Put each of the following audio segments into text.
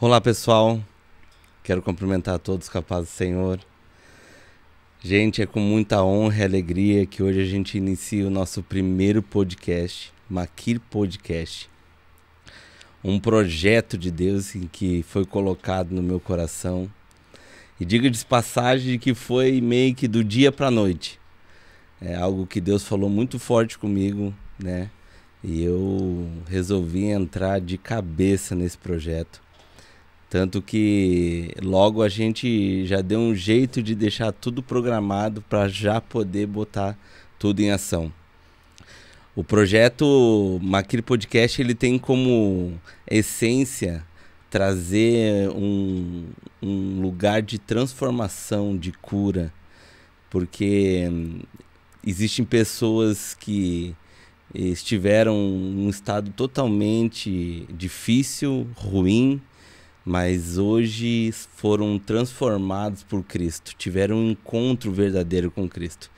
Olá pessoal, quero cumprimentar a todos, capazes do Senhor. Gente, é com muita honra e alegria que hoje a gente inicia o nosso primeiro podcast, Maquir Podcast. Um projeto de Deus em que foi colocado no meu coração. E diga de passagem que foi meio que do dia para noite. É algo que Deus falou muito forte comigo, né? E eu resolvi entrar de cabeça nesse projeto tanto que logo a gente já deu um jeito de deixar tudo programado para já poder botar tudo em ação. O projeto Maquiri Podcast ele tem como essência trazer um, um lugar de transformação, de cura, porque existem pessoas que estiveram em um estado totalmente difícil, ruim, mas hoje foram transformados por Cristo, tiveram um encontro verdadeiro com Cristo.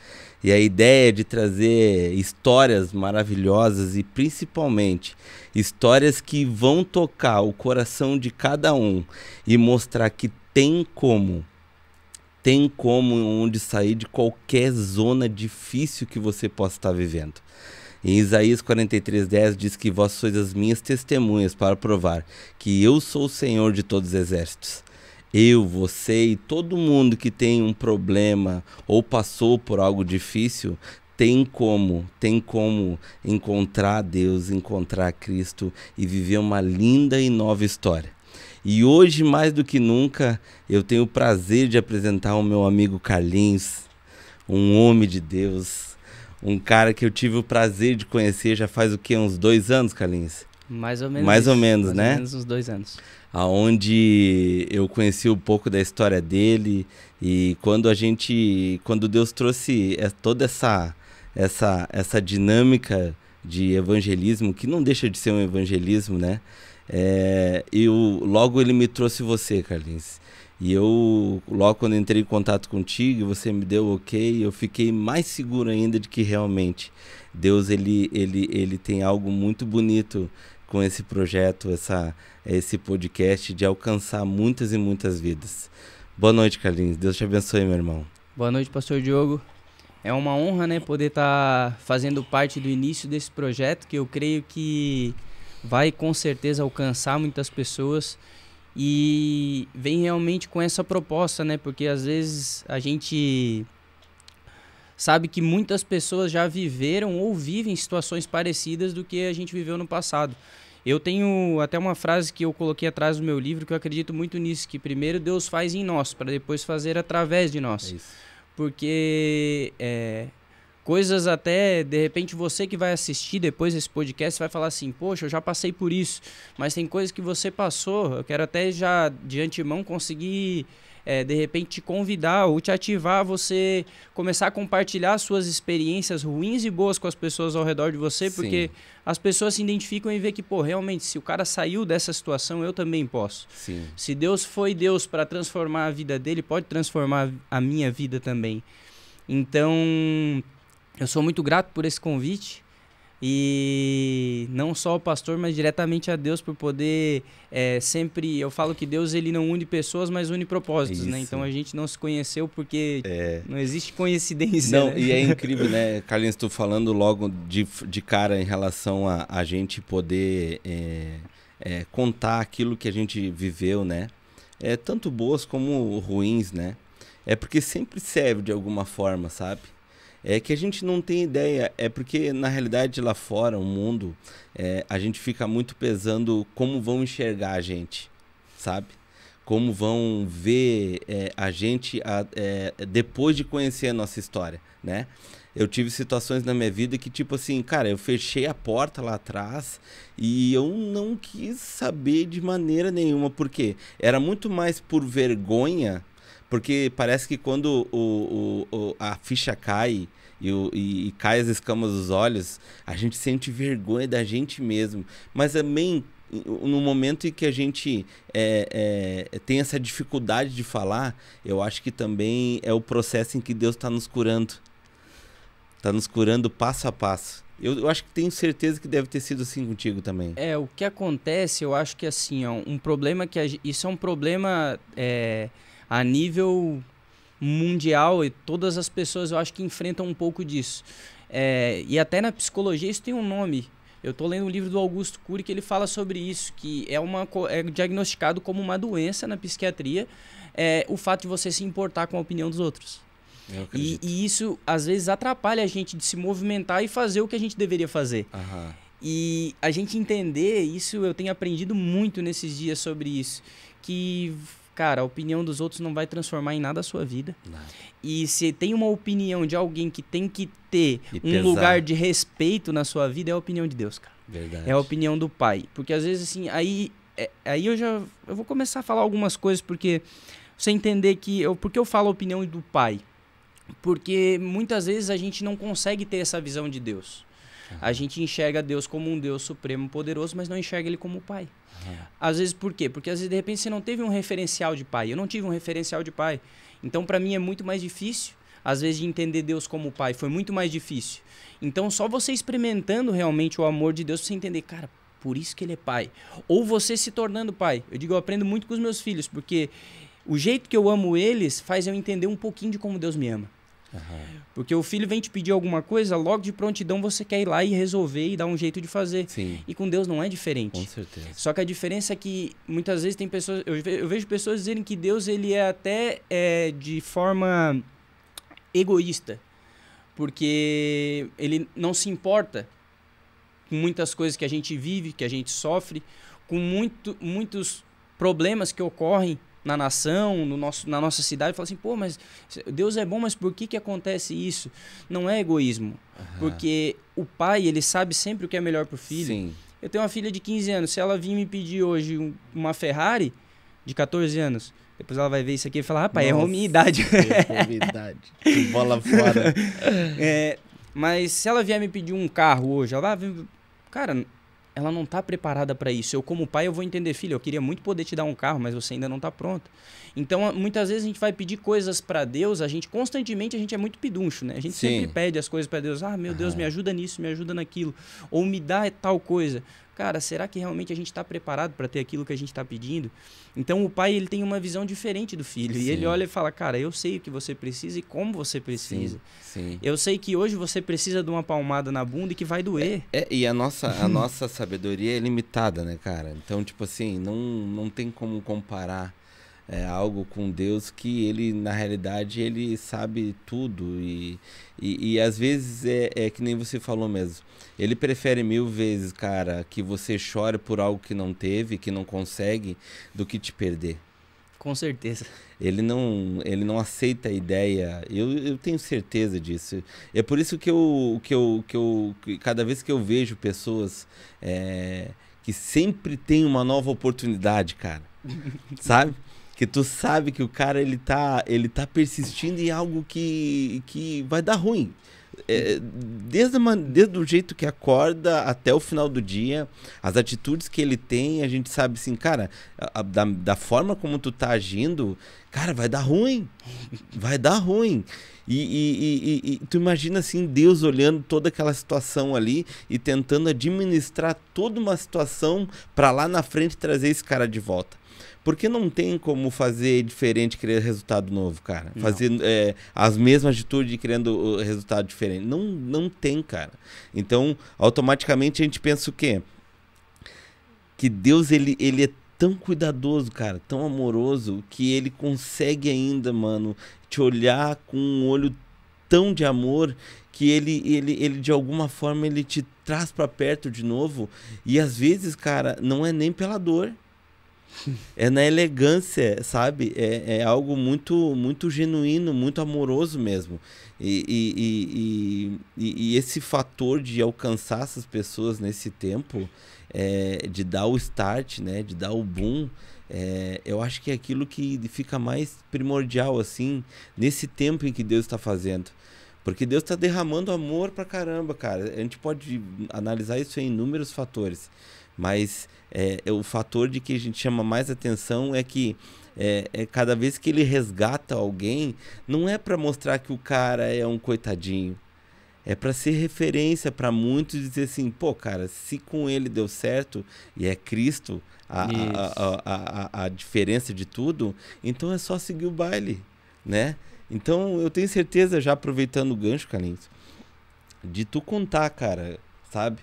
E a ideia de trazer histórias maravilhosas e principalmente histórias que vão tocar o coração de cada um e mostrar que tem como tem como onde sair de qualquer zona difícil que você possa estar vivendo. Em Isaías 43:10 diz que vós sois as minhas testemunhas para provar que eu sou o Senhor de todos os exércitos. Eu, você e todo mundo que tem um problema ou passou por algo difícil tem como, tem como encontrar Deus, encontrar Cristo e viver uma linda e nova história. E hoje, mais do que nunca, eu tenho o prazer de apresentar o meu amigo Carlinhos, um homem de Deus, um cara que eu tive o prazer de conhecer já faz o quê? Uns dois anos, Carlinhos? Mais ou menos. Mais isso. ou menos, Mais né? Mais ou menos uns dois anos. Aonde eu conheci um pouco da história dele e quando a gente, quando Deus trouxe é, toda essa essa essa dinâmica de evangelismo que não deixa de ser um evangelismo, né? É, eu logo ele me trouxe você, Carlinhos. E eu, logo quando entrei em contato contigo, você me deu ok, eu fiquei mais seguro ainda de que realmente Deus ele, ele, ele tem algo muito bonito com esse projeto, essa, esse podcast de alcançar muitas e muitas vidas. Boa noite, Carlinhos. Deus te abençoe, meu irmão. Boa noite, pastor Diogo. É uma honra, né, poder estar tá fazendo parte do início desse projeto que eu creio que vai com certeza alcançar muitas pessoas e vem realmente com essa proposta, né? Porque às vezes a gente sabe que muitas pessoas já viveram ou vivem situações parecidas do que a gente viveu no passado. Eu tenho até uma frase que eu coloquei atrás do meu livro que eu acredito muito nisso, que primeiro Deus faz em nós, para depois fazer através de nós. É porque é, Coisas até, de repente, você que vai assistir depois esse podcast vai falar assim: Poxa, eu já passei por isso, mas tem coisas que você passou. Eu quero até já de antemão conseguir, é, de repente, te convidar ou te ativar você começar a compartilhar suas experiências ruins e boas com as pessoas ao redor de você, Sim. porque as pessoas se identificam e vê que, pô, realmente, se o cara saiu dessa situação, eu também posso. Sim. Se Deus foi Deus para transformar a vida dele, pode transformar a minha vida também. Então eu sou muito grato por esse convite e não só ao pastor, mas diretamente a Deus por poder é, sempre. Eu falo que Deus ele não une pessoas, mas une propósitos, né? Isso. né? Então a gente não se conheceu porque é... não existe coincidência. Não, né? e é incrível, né, Carlinhos? estou falando logo de, de cara em relação a, a gente poder é, é, contar aquilo que a gente viveu, né? É, tanto boas como ruins, né? É porque sempre serve de alguma forma, sabe? é que a gente não tem ideia. É porque, na realidade, lá fora, o mundo, é, a gente fica muito pesando como vão enxergar a gente, sabe? Como vão ver é, a gente a, é, depois de conhecer a nossa história, né? Eu tive situações na minha vida que, tipo assim, cara, eu fechei a porta lá atrás e eu não quis saber de maneira nenhuma, porque era muito mais por vergonha porque parece que quando o, o, o a ficha cai e, o, e, e cai as escamas dos olhos, a gente sente vergonha da gente mesmo. Mas também no momento em que a gente é, é, tem essa dificuldade de falar, eu acho que também é o processo em que Deus está nos curando. Está nos curando passo a passo. Eu, eu, acho que tenho certeza que deve ter sido assim contigo também. É, o que acontece, eu acho que assim, ó, um problema que. A, isso é um problema. É a nível mundial e todas as pessoas eu acho que enfrentam um pouco disso. É, e até na psicologia isso tem um nome. Eu estou lendo um livro do Augusto Cury que ele fala sobre isso, que é, uma, é diagnosticado como uma doença na psiquiatria é, o fato de você se importar com a opinião dos outros. E, e, isso às vezes atrapalha a gente de se movimentar e fazer o que a gente deveria fazer. E a gente entender isso, eu tenho aprendido muito nesses dias sobre isso, que cara, a opinião dos outros não vai transformar em nada a sua vida. Não. E se tem uma opinião de alguém que tem que ter e um pesar. lugar de respeito na sua vida, é a opinião de Deus, cara. Verdade. É a opinião do pai. Porque às vezes, assim, aí, é, aí eu já eu vou começar a falar algumas coisas, porque você entender que. Eu, porque eu falo a opinião do pai? Porque muitas vezes a gente não consegue ter essa visão de Deus. Uhum. A gente enxerga Deus como um Deus supremo, poderoso, mas não enxerga ele como pai. Uhum. Às vezes por quê? Porque às vezes de repente você não teve um referencial de pai. Eu não tive um referencial de pai. Então para mim é muito mais difícil às vezes de entender Deus como pai, foi muito mais difícil. Então só você experimentando realmente o amor de Deus, você entender, cara, por isso que ele é pai. Ou você se tornando pai. Eu digo, eu aprendo muito com os meus filhos, porque o jeito que eu amo eles faz eu entender um pouquinho de como Deus me ama. Uhum. Porque o filho vem te pedir alguma coisa, logo de prontidão você quer ir lá e resolver e dar um jeito de fazer. Sim. E com Deus não é diferente. Com certeza. Só que a diferença é que muitas vezes tem pessoas. Eu vejo pessoas dizerem que Deus ele é até é, de forma egoísta. Porque ele não se importa com muitas coisas que a gente vive, que a gente sofre, com muito, muitos problemas que ocorrem na nação, no nosso, na nossa cidade, fala assim, pô, mas Deus é bom, mas por que, que acontece isso? Não é egoísmo, uhum. porque o pai, ele sabe sempre o que é melhor pro filho. Sim. Eu tenho uma filha de 15 anos, se ela vir me pedir hoje um, uma Ferrari de 14 anos, depois ela vai ver isso aqui e falar, rapaz, errou é minha idade. É errou minha idade, que bola fora. é, mas se ela vier me pedir um carro hoje, ela vai... Cara, ela não está preparada para isso. Eu, como pai, eu vou entender, filha, eu queria muito poder te dar um carro, mas você ainda não está pronto. Então, muitas vezes a gente vai pedir coisas para Deus, a gente constantemente a gente é muito peduncho, né? A gente Sim. sempre pede as coisas para Deus. Ah, meu Deus, me ajuda nisso, me ajuda naquilo, ou me dá tal coisa. Cara, será que realmente a gente está preparado para ter aquilo que a gente está pedindo? Então, o pai ele tem uma visão diferente do filho Sim. e ele olha e fala: "Cara, eu sei o que você precisa e como você precisa. Sim. Eu sei que hoje você precisa de uma palmada na bunda e que vai doer. É, é, e a nossa a nossa sabedoria é limitada, né, cara? Então, tipo assim, não não tem como comparar é, algo com Deus que ele, na realidade, ele sabe tudo. E, e, e às vezes é, é que nem você falou mesmo. Ele prefere mil vezes, cara, que você chore por algo que não teve, que não consegue, do que te perder. Com certeza. Ele não, ele não aceita a ideia. Eu, eu tenho certeza disso. É por isso que eu, que eu, que eu que cada vez que eu vejo pessoas é, que sempre tem uma nova oportunidade, cara. Sabe? que tu sabe que o cara ele tá, ele tá persistindo em algo que, que vai dar ruim. É, desde, uma, desde o jeito que acorda até o final do dia, as atitudes que ele tem, a gente sabe assim, cara, a, a, da, da forma como tu tá agindo, cara, vai dar ruim. Vai dar ruim. E, e, e, e, tu imagina assim, Deus olhando toda aquela situação ali e tentando administrar toda uma situação para lá na frente trazer esse cara de volta. Porque não tem como fazer diferente criar resultado novo, cara. Não. Fazer é, as mesmas atitudes criando uh, resultado diferente. Não, não tem, cara. Então, automaticamente a gente pensa o quê? Que Deus, ele, ele é tão cuidadoso, cara, tão amoroso, que ele consegue ainda, mano, te olhar com um olho tão de amor que ele, ele, ele de alguma forma ele te traz para perto de novo. E às vezes, cara, não é nem pela dor é na elegância, sabe? É, é algo muito, muito genuíno, muito amoroso mesmo. E, e, e, e, esse fator de alcançar essas pessoas nesse tempo, é, de dar o start, né? De dar o boom, é, eu acho que é aquilo que fica mais primordial, assim, nesse tempo em que Deus está fazendo. Porque Deus está derramando amor pra caramba, cara. A gente pode analisar isso em inúmeros fatores. Mas é, é, o fator de que a gente chama mais atenção é que é, é, cada vez que ele resgata alguém, não é para mostrar que o cara é um coitadinho. É para ser referência para muitos dizer assim, pô, cara, se com ele deu certo e é Cristo a, a, a, a, a diferença de tudo, então é só seguir o baile, né? Então eu tenho certeza, já aproveitando o gancho, Carlinhos, de tu contar, cara, sabe?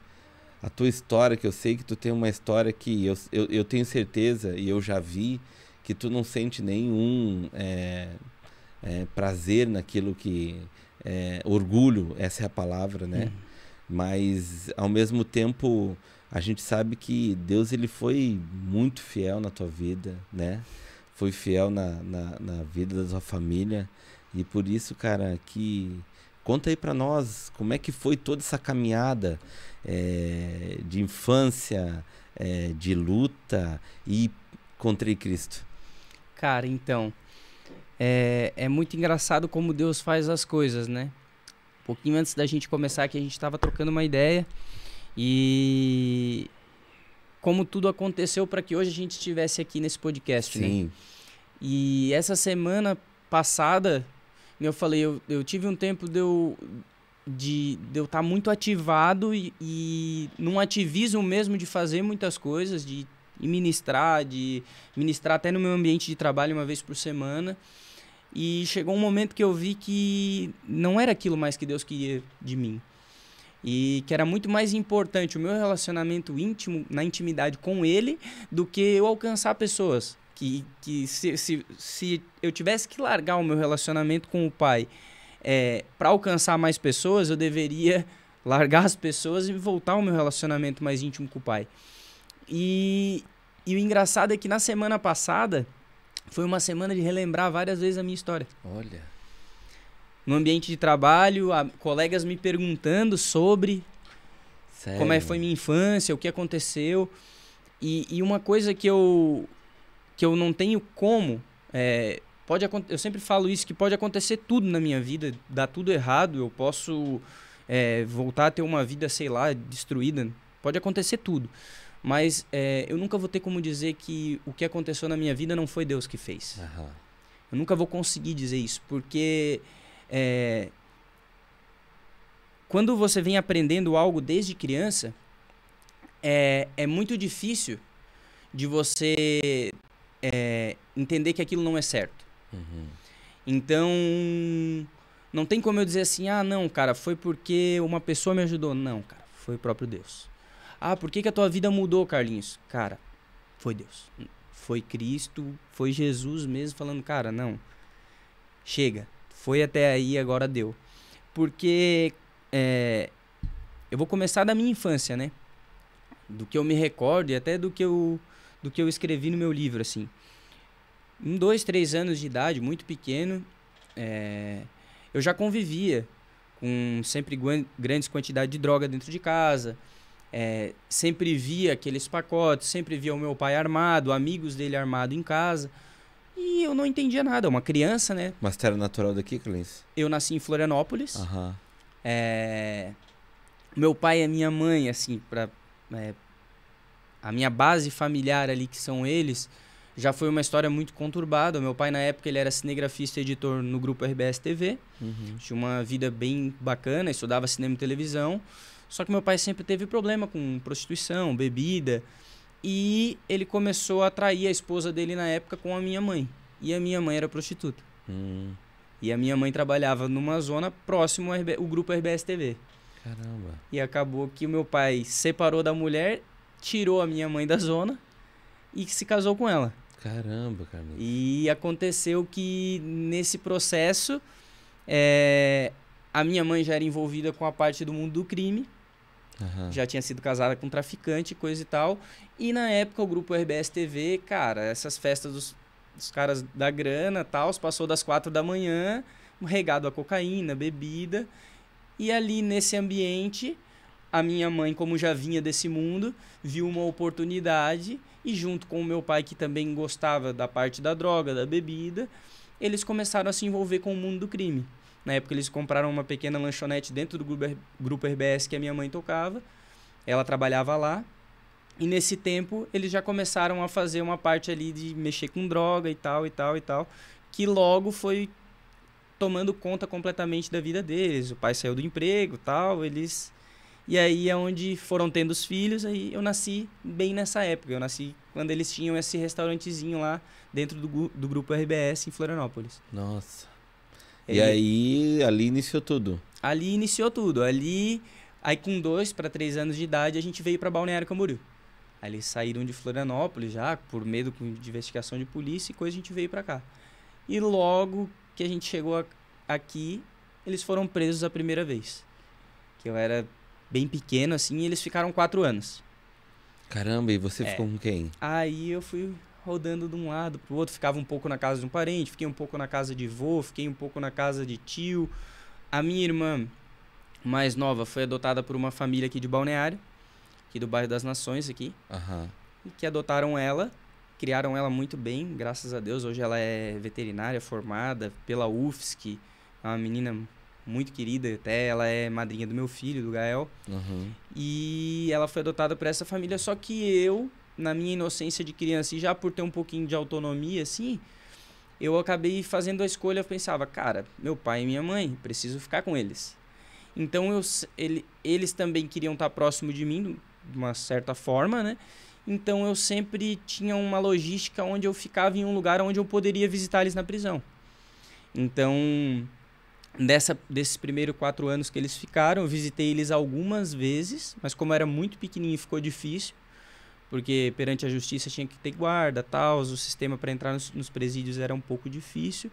a tua história, que eu sei que tu tem uma história que eu, eu, eu tenho certeza e eu já vi que tu não sente nenhum é, é, prazer naquilo que. É, orgulho, essa é a palavra, né? Uhum. Mas ao mesmo tempo a gente sabe que Deus ele foi muito fiel na tua vida, né? Foi fiel na, na, na vida da tua família. E por isso, cara, que conta aí para nós como é que foi toda essa caminhada é, de infância, é, de luta e contra Cristo? Cara, então, é, é muito engraçado como Deus faz as coisas, né? Um pouquinho antes da gente começar aqui, a gente estava trocando uma ideia e como tudo aconteceu para que hoje a gente estivesse aqui nesse podcast, né? Sim. né? E essa semana passada, eu falei, eu, eu tive um tempo de eu de, de eu estar tá muito ativado e, e num ativismo mesmo de fazer muitas coisas, de ministrar, de ministrar até no meu ambiente de trabalho uma vez por semana. E chegou um momento que eu vi que não era aquilo mais que Deus queria de mim. E que era muito mais importante o meu relacionamento íntimo, na intimidade com Ele, do que eu alcançar pessoas. Que, que se, se, se eu tivesse que largar o meu relacionamento com o Pai é, para alcançar mais pessoas, eu deveria largar as pessoas e voltar ao meu relacionamento mais íntimo com o pai. E, e o engraçado é que na semana passada foi uma semana de relembrar várias vezes a minha história. Olha. No ambiente de trabalho, a, colegas me perguntando sobre Sério? como é, foi minha infância, o que aconteceu. E, e uma coisa que eu, que eu não tenho como é, Pode, eu sempre falo isso, que pode acontecer tudo na minha vida, dar tudo errado, eu posso é, voltar a ter uma vida, sei lá, destruída. Pode acontecer tudo. Mas é, eu nunca vou ter como dizer que o que aconteceu na minha vida não foi Deus que fez. Uhum. Eu nunca vou conseguir dizer isso, porque é, quando você vem aprendendo algo desde criança, é, é muito difícil de você é, entender que aquilo não é certo. Uhum. Então, não tem como eu dizer assim, ah, não, cara, foi porque uma pessoa me ajudou. Não, cara, foi o próprio Deus. Ah, por que, que a tua vida mudou, Carlinhos? Cara, foi Deus. Foi Cristo, foi Jesus mesmo falando, cara, não, chega, foi até aí, agora deu. Porque é, eu vou começar da minha infância, né? Do que eu me recordo e até do que eu, do que eu escrevi no meu livro, assim em dois, três anos de idade, muito pequeno, é, eu já convivia com sempre grandes quantidades de droga dentro de casa. É, sempre via aqueles pacotes, sempre via o meu pai armado, amigos dele armado em casa. E eu não entendia nada, uma criança, né? Mas você era natural daqui, Clens? Eu nasci em Florianópolis. Uhum. É... Meu pai e minha mãe, assim, pra, é... a minha base familiar ali, que são eles, já foi uma história muito conturbada. meu pai, na época, ele era cinegrafista e editor no grupo RBS TV. Uhum. Tinha uma vida bem bacana, estudava cinema e televisão. Só que meu pai sempre teve problema com prostituição, bebida. E ele começou a atrair a esposa dele na época com a minha mãe. E a minha mãe era prostituta. Uhum. E a minha mãe trabalhava numa zona próximo ao RB... o grupo RBS TV. Caramba. E acabou que o meu pai separou da mulher, tirou a minha mãe da zona e se casou com ela. Caramba, cara. E aconteceu que nesse processo, é, a minha mãe já era envolvida com a parte do mundo do crime. Uhum. Já tinha sido casada com um traficante, coisa e tal. E na época o grupo RBS TV, cara, essas festas dos, dos caras da grana tal, passou das quatro da manhã, regado a cocaína, bebida. E ali nesse ambiente, a minha mãe, como já vinha desse mundo, viu uma oportunidade e junto com o meu pai, que também gostava da parte da droga, da bebida, eles começaram a se envolver com o mundo do crime. Na época, eles compraram uma pequena lanchonete dentro do grupo RBS que a minha mãe tocava. Ela trabalhava lá. E nesse tempo, eles já começaram a fazer uma parte ali de mexer com droga e tal, e tal, e tal. Que logo foi tomando conta completamente da vida deles. O pai saiu do emprego tal. Eles e aí é onde foram tendo os filhos, aí eu nasci bem nessa época. Eu nasci quando eles tinham esse restaurantezinho lá dentro do, do grupo RBS em Florianópolis. Nossa. E, e aí, ali iniciou tudo? Ali iniciou tudo. Ali, aí com dois para três anos de idade, a gente veio para Balneário Camboriú. Aí eles saíram de Florianópolis já, por medo de investigação de polícia e coisa, a gente veio para cá. E logo que a gente chegou a, aqui, eles foram presos a primeira vez. Que eu era bem pequeno, assim, e eles ficaram quatro anos. Caramba, e você é. ficou com quem? Aí eu fui rodando de um lado pro outro, ficava um pouco na casa de um parente, fiquei um pouco na casa de vô, fiquei um pouco na casa de tio. A minha irmã mais nova foi adotada por uma família aqui de Balneário, aqui do bairro das Nações aqui, uhum. que adotaram ela, criaram ela muito bem, graças a Deus. Hoje ela é veterinária formada pela UFSC, é uma menina muito querida, até ela é madrinha do meu filho, do Gael. Uhum. E ela foi adotada por essa família, só que eu, na minha inocência de criança e já por ter um pouquinho de autonomia, assim, eu acabei fazendo a escolha, eu pensava, cara, meu pai e minha mãe, preciso ficar com eles. Então eu, ele, eles também queriam estar próximo de mim, de uma certa forma, né? Então eu sempre tinha uma logística onde eu ficava em um lugar onde eu poderia visitar eles na prisão. Então dessa, desses primeiros quatro anos que eles ficaram, eu visitei eles algumas vezes, mas como era muito pequenininho, ficou difícil, porque perante a justiça tinha que ter guarda, tal, o sistema para entrar nos, nos, presídios era um pouco difícil.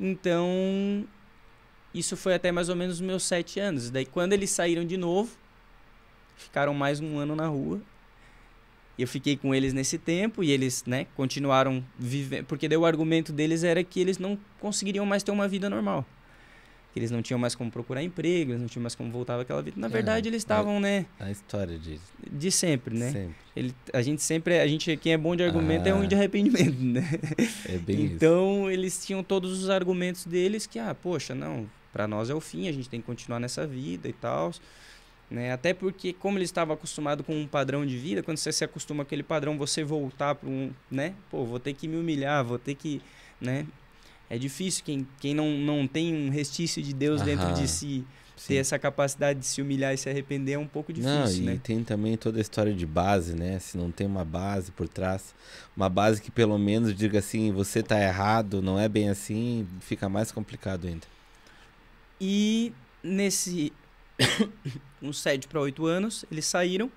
Então, isso foi até mais ou menos os meus sete anos. Daí, quando eles saíram de novo, ficaram mais um ano na rua. Eu fiquei com eles nesse tempo e eles, né, continuaram vivendo. Porque daí o argumento deles era que eles não conseguiriam mais ter uma vida normal que eles não tinham mais como procurar emprego, eles não tinham mais como voltar aquela vida. Na é, verdade, é, eles estavam, né? A história disso. De sempre, né? Sempre. Ele, a gente sempre, a gente, quem é bom de argumento é ah, é ruim de arrependimento, né? É bem Então, isso. eles tinham todos os argumentos deles que, ah, poxa, não, para nós é o fim, a gente tem que continuar nessa vida e tal. Né? Até porque, como ele estava acostumado com um padrão de vida, quando você se acostuma com aquele padrão, você voltar para um, né? Pô, vou ter que me humilhar, vou ter que, né? É difícil quem, quem não, não tem um restício de Deus Aham. dentro de si. Sim. Ter essa capacidade de se humilhar e se arrepender é um pouco difícil, não, e né? tem também toda a história de base, né? Se não tem uma base por trás, uma base que pelo menos diga assim, você está errado, não é bem assim, fica mais complicado ainda. E nesse uns 7 para 8 anos, eles saíram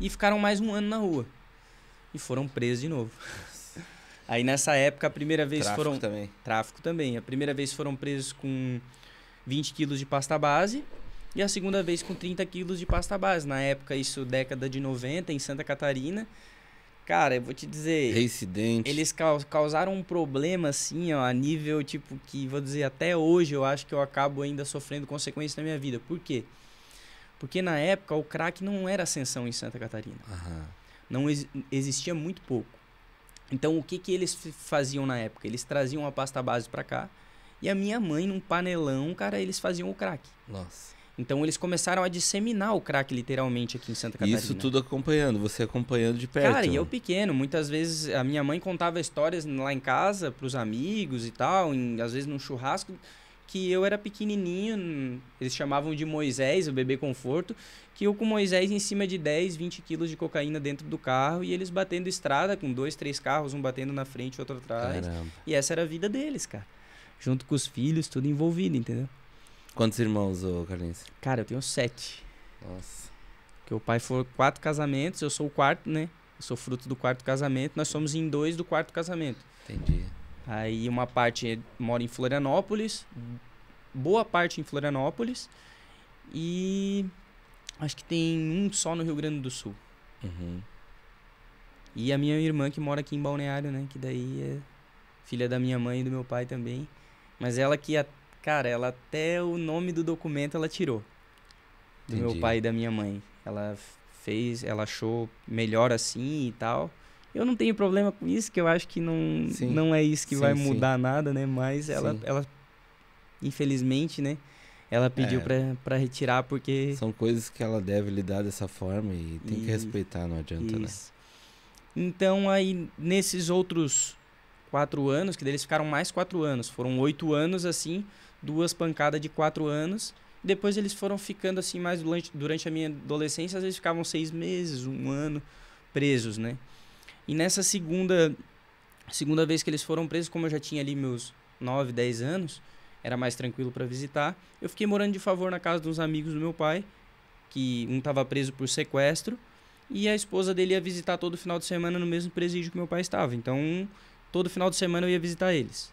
e ficaram mais um ano na rua. E foram presos de novo. Aí nessa época, a primeira vez tráfico foram. Também. Tráfico também. A primeira vez foram presos com 20 quilos de pasta base e a segunda vez com 30 quilos de pasta base. Na época, isso década de 90, em Santa Catarina. Cara, eu vou te dizer. Reincidente. Eles causaram um problema, assim, ó, a nível, tipo, que vou dizer, até hoje eu acho que eu acabo ainda sofrendo consequências na minha vida. Por quê? Porque na época o crack não era ascensão em Santa Catarina. Uhum. Não ex existia muito pouco. Então, o que, que eles faziam na época? Eles traziam a pasta base para cá e a minha mãe, num panelão, cara, eles faziam o crack. Nossa. Então, eles começaram a disseminar o crack, literalmente, aqui em Santa Catarina. Isso tudo acompanhando, você acompanhando de perto. Cara, e né? eu pequeno, muitas vezes a minha mãe contava histórias lá em casa, pros amigos e tal, em, às vezes num churrasco que eu era pequenininho, hum, eles chamavam de Moisés, o bebê conforto, que eu com Moisés em cima de 10, 20 quilos de cocaína dentro do carro e eles batendo estrada com dois, três carros, um batendo na frente, outro atrás. Caramba. E essa era a vida deles, cara. Junto com os filhos, tudo envolvido, entendeu? Quantos irmãos, ô Carlinhos? Cara, eu tenho sete. Nossa. Que o pai foi quatro casamentos, eu sou o quarto, né? Eu sou fruto do quarto casamento, nós somos em dois do quarto casamento. Entendi. Aí uma parte mora em Florianópolis, boa parte em Florianópolis e acho que tem um só no Rio Grande do Sul. Uhum. E a minha irmã que mora aqui em Balneário, né? Que daí é filha da minha mãe e do meu pai também. Mas ela que, a, cara, ela até o nome do documento ela tirou. Do Entendi. meu pai e da minha mãe. Ela fez, ela achou melhor assim e tal. Eu não tenho problema com isso, que eu acho que não, não é isso que sim, vai mudar nada, né? Mas ela, ela infelizmente, né? Ela pediu é. para retirar porque. São coisas que ela deve lidar dessa forma e tem e... que respeitar, não adianta, né? isso. né? Então, aí, nesses outros quatro anos, que eles ficaram mais quatro anos, foram oito anos assim, duas pancadas de quatro anos. Depois eles foram ficando assim mais durante a minha adolescência, às vezes ficavam seis meses, um ano presos, né? E nessa segunda segunda vez que eles foram presos, como eu já tinha ali meus 9, 10 anos, era mais tranquilo para visitar. Eu fiquei morando de favor na casa de uns amigos do meu pai, que um estava preso por sequestro, e a esposa dele ia visitar todo final de semana no mesmo presídio que meu pai estava. Então, todo final de semana eu ia visitar eles.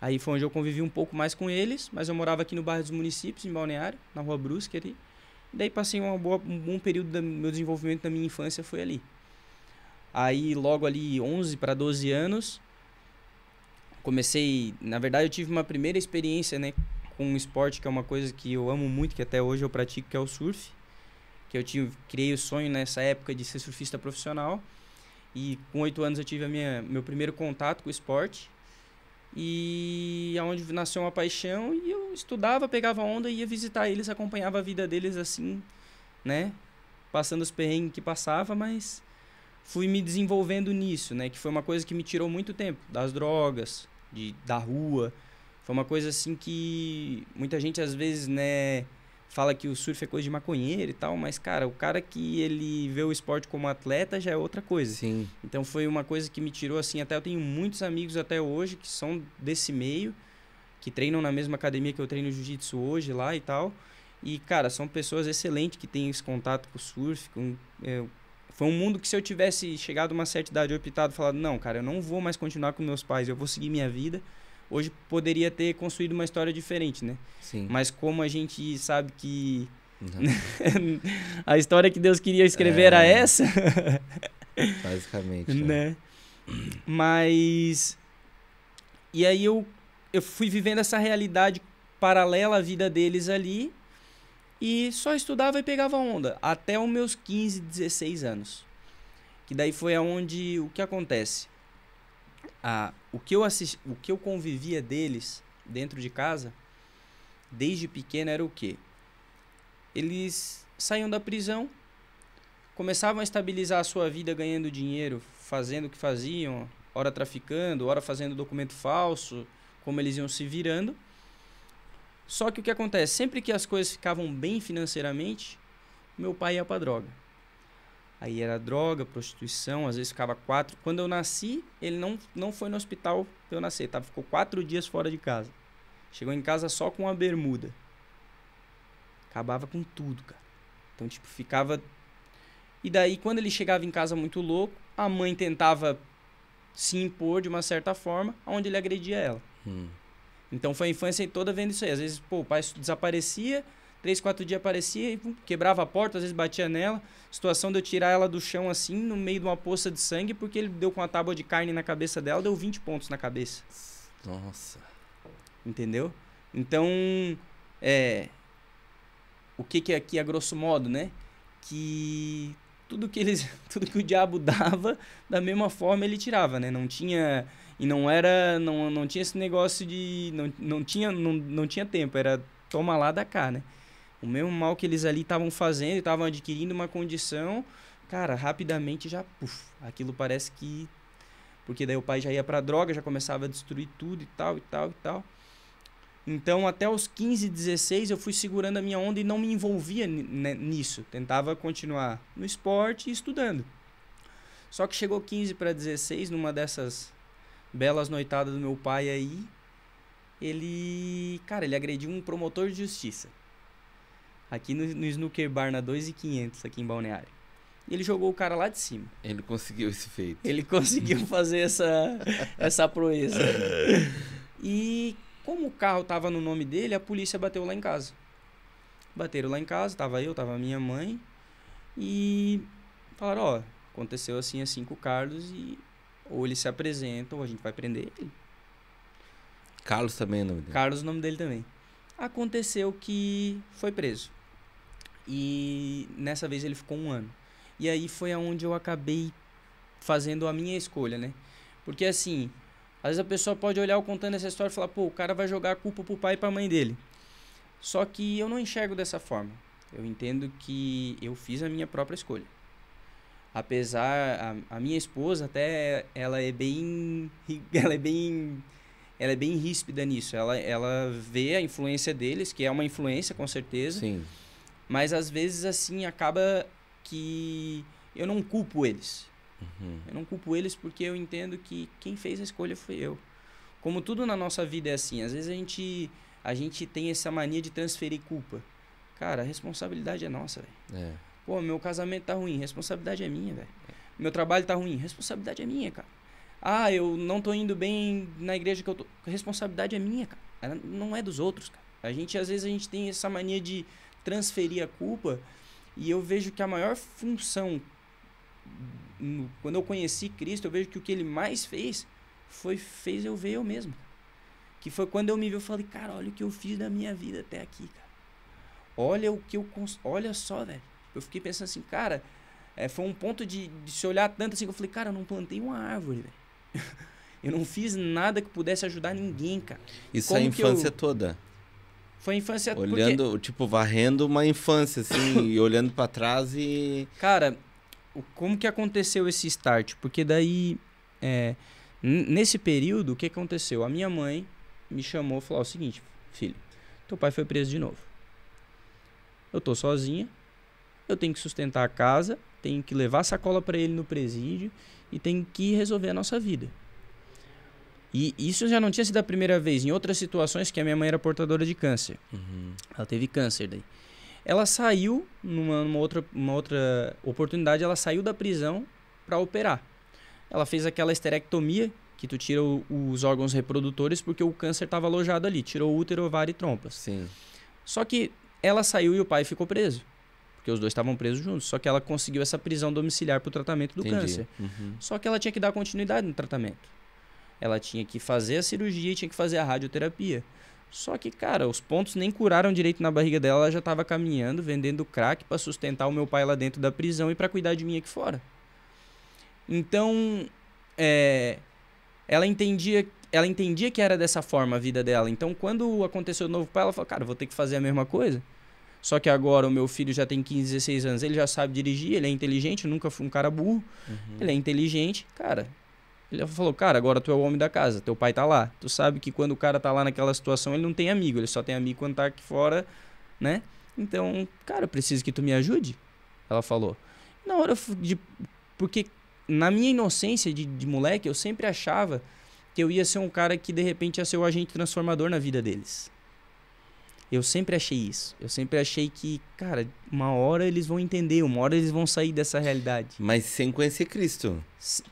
Aí foi onde eu convivi um pouco mais com eles, mas eu morava aqui no bairro dos municípios, em Balneário, na rua Brusque ali. E daí passei uma boa, um bom período do meu desenvolvimento da minha infância foi ali. Aí logo ali 11 para 12 anos, comecei, na verdade eu tive uma primeira experiência, né, com um esporte que é uma coisa que eu amo muito, que até hoje eu pratico, que é o surf. Que eu tive, criei o sonho nessa época de ser surfista profissional. E com oito anos eu tive a minha, meu primeiro contato com o esporte. E aonde nasceu uma paixão e eu estudava, pegava onda ia visitar eles, acompanhava a vida deles assim, né? Passando os perrengues que passava, mas fui me desenvolvendo nisso, né? Que foi uma coisa que me tirou muito tempo das drogas, de, da rua. Foi uma coisa assim que muita gente às vezes, né, fala que o surf é coisa de maconheiro e tal, mas cara, o cara que ele vê o esporte como atleta já é outra coisa. Sim. Então foi uma coisa que me tirou assim, até eu tenho muitos amigos até hoje que são desse meio, que treinam na mesma academia que eu treino jiu-jitsu hoje lá e tal. E cara, são pessoas excelentes que têm esse contato com o surf, com é, foi um mundo que se eu tivesse chegado uma certa idade e optado falado, não, cara, eu não vou mais continuar com meus pais, eu vou seguir minha vida, hoje poderia ter construído uma história diferente, né? Sim. Mas como a gente sabe que a história que Deus queria escrever é... era essa... Basicamente, né? né? Mas... E aí eu, eu fui vivendo essa realidade paralela à vida deles ali e só estudava e pegava onda até os meus 15, 16 anos. Que daí foi aonde o que acontece? Ah, o que eu assisti, o que eu convivia deles dentro de casa desde pequeno era o quê? Eles saíam da prisão, começavam a estabilizar a sua vida ganhando dinheiro, fazendo o que faziam, hora traficando, hora fazendo documento falso, como eles iam se virando. Só que o que acontece? Sempre que as coisas ficavam bem financeiramente, meu pai ia pra droga. Aí era droga, prostituição, às vezes ficava quatro. Quando eu nasci, ele não, não foi no hospital pra eu nascer, tá? ficou quatro dias fora de casa. Chegou em casa só com uma bermuda. Acabava com tudo, cara. Então, tipo, ficava. E daí, quando ele chegava em casa muito louco, a mãe tentava se impor de uma certa forma, onde ele agredia ela. Hum. Então foi a infância toda vendo isso aí. Às vezes, pô, o pai desaparecia, três, quatro dias aparecia e pum, quebrava a porta, às vezes batia nela. Situação de eu tirar ela do chão assim, no meio de uma poça de sangue, porque ele deu com a tábua de carne na cabeça dela, deu 20 pontos na cabeça. Nossa. Entendeu? Então, é. O que que é aqui, a grosso modo, né? Que tudo que eles. Tudo que o diabo dava, da mesma forma ele tirava, né? Não tinha e não era. Não, não tinha esse negócio de. Não, não, tinha, não, não tinha tempo, era toma lá da cá, né? O mesmo mal que eles ali estavam fazendo, estavam adquirindo uma condição, cara, rapidamente já. Puf, aquilo parece que. Porque daí o pai já ia pra droga, já começava a destruir tudo e tal, e tal, e tal. Então, até os 15, 16, eu fui segurando a minha onda e não me envolvia né, nisso. Tentava continuar no esporte e estudando. Só que chegou 15 para 16, numa dessas belas noitadas do meu pai aí, ele, cara, ele agrediu um promotor de justiça. Aqui no, no Snooker Bar, na 2,500, aqui em Balneário. E ele jogou o cara lá de cima. Ele conseguiu esse feito. Ele conseguiu fazer essa, essa proeza. E como o carro tava no nome dele, a polícia bateu lá em casa. Bateram lá em casa, tava eu, tava minha mãe. E falaram, ó, aconteceu assim, assim com o Carlos e ou ele se apresenta, ou a gente vai prender ele. Carlos também é o nome dele. Carlos o nome dele também. Aconteceu que foi preso. E nessa vez ele ficou um ano. E aí foi aonde eu acabei fazendo a minha escolha, né? Porque assim, às vezes a pessoa pode olhar eu contando essa história e falar, pô, o cara vai jogar a culpa pro pai e pra mãe dele. Só que eu não enxergo dessa forma. Eu entendo que eu fiz a minha própria escolha. Apesar a, a minha esposa até ela é bem ela é bem ela é bem ríspida nisso. Ela ela vê a influência deles, que é uma influência com certeza. Sim. Mas às vezes assim acaba que eu não culpo eles. Uhum. Eu não culpo eles porque eu entendo que quem fez a escolha foi eu. Como tudo na nossa vida é assim, às vezes a gente a gente tem essa mania de transferir culpa. Cara, a responsabilidade é nossa, velho. É. Pô, meu casamento tá ruim, responsabilidade é minha, velho. Meu trabalho tá ruim, responsabilidade é minha, cara. Ah, eu não tô indo bem na igreja que eu tô. Responsabilidade é minha, cara. Ela não é dos outros, cara. A gente, às vezes, a gente tem essa mania de transferir a culpa. E eu vejo que a maior função. Quando eu conheci Cristo, eu vejo que o que ele mais fez foi fez eu ver eu mesmo. Que foi quando eu me vi, eu falei, cara, olha o que eu fiz da minha vida até aqui, cara. Olha o que eu. Cons... Olha só, velho eu fiquei pensando assim, cara, é, foi um ponto de, de, se olhar tanto assim que eu falei, cara, eu não plantei uma árvore, velho. eu não fiz nada que pudesse ajudar ninguém, cara. Isso é Como a infância eu... toda? Foi a infância toda. Olhando, porque... tipo, varrendo uma infância, assim, e olhando para trás e. Cara, como que aconteceu esse start? Porque daí, é, nesse período, o que aconteceu? A minha mãe me chamou e falou é o seguinte, filho, teu pai foi preso de novo. Eu tô sozinha, eu tenho que sustentar a casa, tenho que levar a sacola para ele no presídio e tenho que resolver a nossa vida. E isso já não tinha sido a primeira vez. Em outras situações, que a minha mãe era portadora de câncer. Uhum. Ela teve câncer daí. Ela saiu, numa, numa outra, outra oportunidade, ela saiu da prisão para operar. Ela fez aquela esterectomia, que tu tira o, os órgãos reprodutores porque o câncer estava alojado ali. Tirou útero, ovário e trompas. Sim. Só que ela saiu e o pai ficou preso porque os dois estavam presos juntos. Só que ela conseguiu essa prisão domiciliar para o tratamento do Entendi. câncer. Uhum. Só que ela tinha que dar continuidade no tratamento. Ela tinha que fazer a cirurgia e tinha que fazer a radioterapia. Só que, cara, os pontos nem curaram direito na barriga dela, ela já estava caminhando, vendendo crack para sustentar o meu pai lá dentro da prisão e para cuidar de mim aqui fora. Então, é, ela entendia ela entendia que era dessa forma a vida dela. Então, quando aconteceu o novo pai, ela falou: Cara, vou ter que fazer a mesma coisa. Só que agora o meu filho já tem 15, 16 anos, ele já sabe dirigir, ele é inteligente, nunca fui um cara burro. Uhum. Ele é inteligente, cara. Ele falou, cara, agora tu é o homem da casa, teu pai tá lá. Tu sabe que quando o cara tá lá naquela situação, ele não tem amigo, ele só tem amigo quando tá aqui fora, né? Então, cara, eu preciso que tu me ajude. Ela falou. Na hora de. Porque na minha inocência de, de moleque, eu sempre achava que eu ia ser um cara que de repente ia ser o agente transformador na vida deles. Eu sempre achei isso. Eu sempre achei que, cara, uma hora eles vão entender, uma hora eles vão sair dessa realidade. Mas sem conhecer Cristo.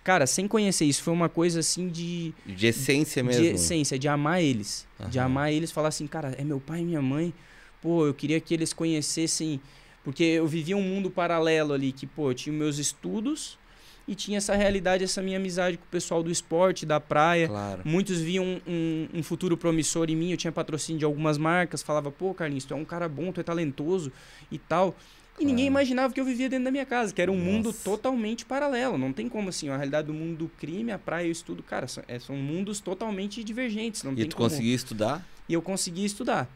Cara, sem conhecer isso, foi uma coisa assim de. De essência mesmo. De essência, de amar eles. De amar eles, falar assim, cara, é meu pai e minha mãe. Pô, eu queria que eles conhecessem. Porque eu vivia um mundo paralelo ali, que, pô, eu tinha meus estudos, e tinha essa realidade, essa minha amizade com o pessoal do esporte, da praia. Claro. Muitos viam um, um, um, futuro promissor em mim, eu tinha patrocínio de algumas marcas, falava, pô, Carlinhos, tu é um cara bom, tu é talentoso e tal. E ninguém imaginava que eu vivia dentro da minha casa, que era um Nossa. mundo totalmente paralelo. Não tem como, assim, a realidade do mundo do crime, a praia o estudo, cara, são, é, são mundos totalmente divergentes. Não e tem tu como. conseguia estudar? E eu conseguia estudar.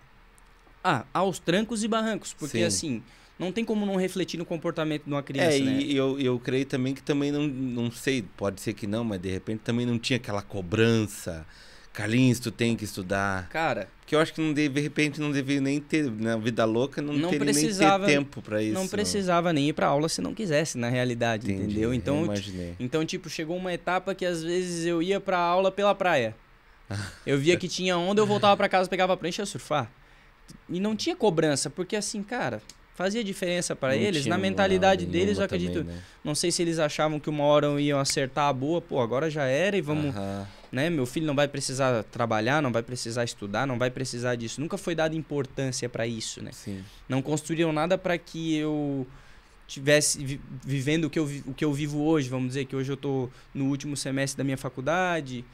Ah, aos trancos e barrancos, porque Sim. assim não tem como não refletir no comportamento de uma é, criança. É, né? e eu, eu creio também que também não, não sei, pode ser que não, mas de repente também não tinha aquela cobrança. Carlinhos, tu tem que estudar. Cara. Que eu acho que não de, de repente não devia nem ter, na vida louca, não, não teria nem ter tempo para isso. Não precisava nem ir para aula se não quisesse, na realidade, Entendi, entendeu? Então, imaginei. então, tipo, chegou uma etapa que às vezes eu ia para aula pela praia. Eu via que tinha onda, eu voltava para casa, pegava a prancha e ia surfar. E não tinha cobrança, porque assim, cara, fazia diferença para eles. Na mentalidade deles, eu acredito. Também, né? Não sei se eles achavam que uma hora iam acertar a boa, pô, agora já era e vamos. Né? Meu filho não vai precisar trabalhar, não vai precisar estudar, não vai precisar disso. Nunca foi dada importância para isso, né? Sim. Não construíram nada para que eu tivesse vi, vivendo o que, eu, o que eu vivo hoje, vamos dizer que hoje eu tô no último semestre da minha faculdade,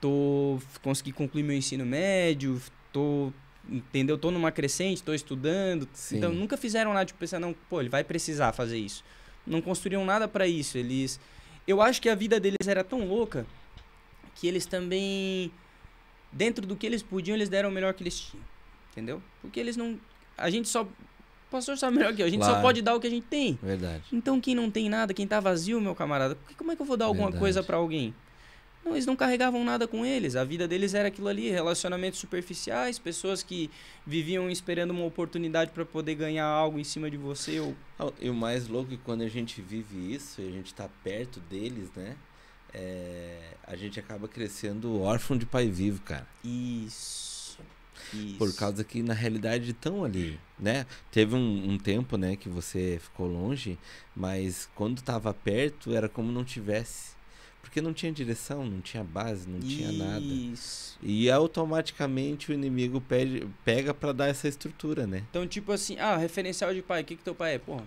tô consegui concluir meu ensino médio, tô entendeu? Tô numa crescente, tô estudando. Então Sim. Então nunca fizeram nada de tipo, pensar, não, pô, ele vai precisar fazer isso. Não construíram nada para isso. Eles. Eu acho que a vida deles era tão louca que eles também. Dentro do que eles podiam, eles deram o melhor que eles tinham. Entendeu? Porque eles não. A gente só. O pastor sabe melhor que eu. A gente claro. só pode dar o que a gente tem. Verdade. Então quem não tem nada, quem tá vazio, meu camarada, como é que eu vou dar alguma Verdade. coisa para alguém? Não, eles não carregavam nada com eles. A vida deles era aquilo ali, relacionamentos superficiais, pessoas que viviam esperando uma oportunidade para poder ganhar algo em cima de você. Ou... E o mais louco é que quando a gente vive isso e a gente está perto deles, né? É... a gente acaba crescendo órfão de pai vivo, cara. Isso. isso. Por causa que na realidade estão ali, né? Teve um, um tempo, né, que você ficou longe, mas quando estava perto era como não tivesse. Porque não tinha direção, não tinha base, não Isso. tinha nada. E automaticamente o inimigo pede, pega para dar essa estrutura, né? Então, tipo assim, ah, referencial de pai, o que que teu pai é? Porra,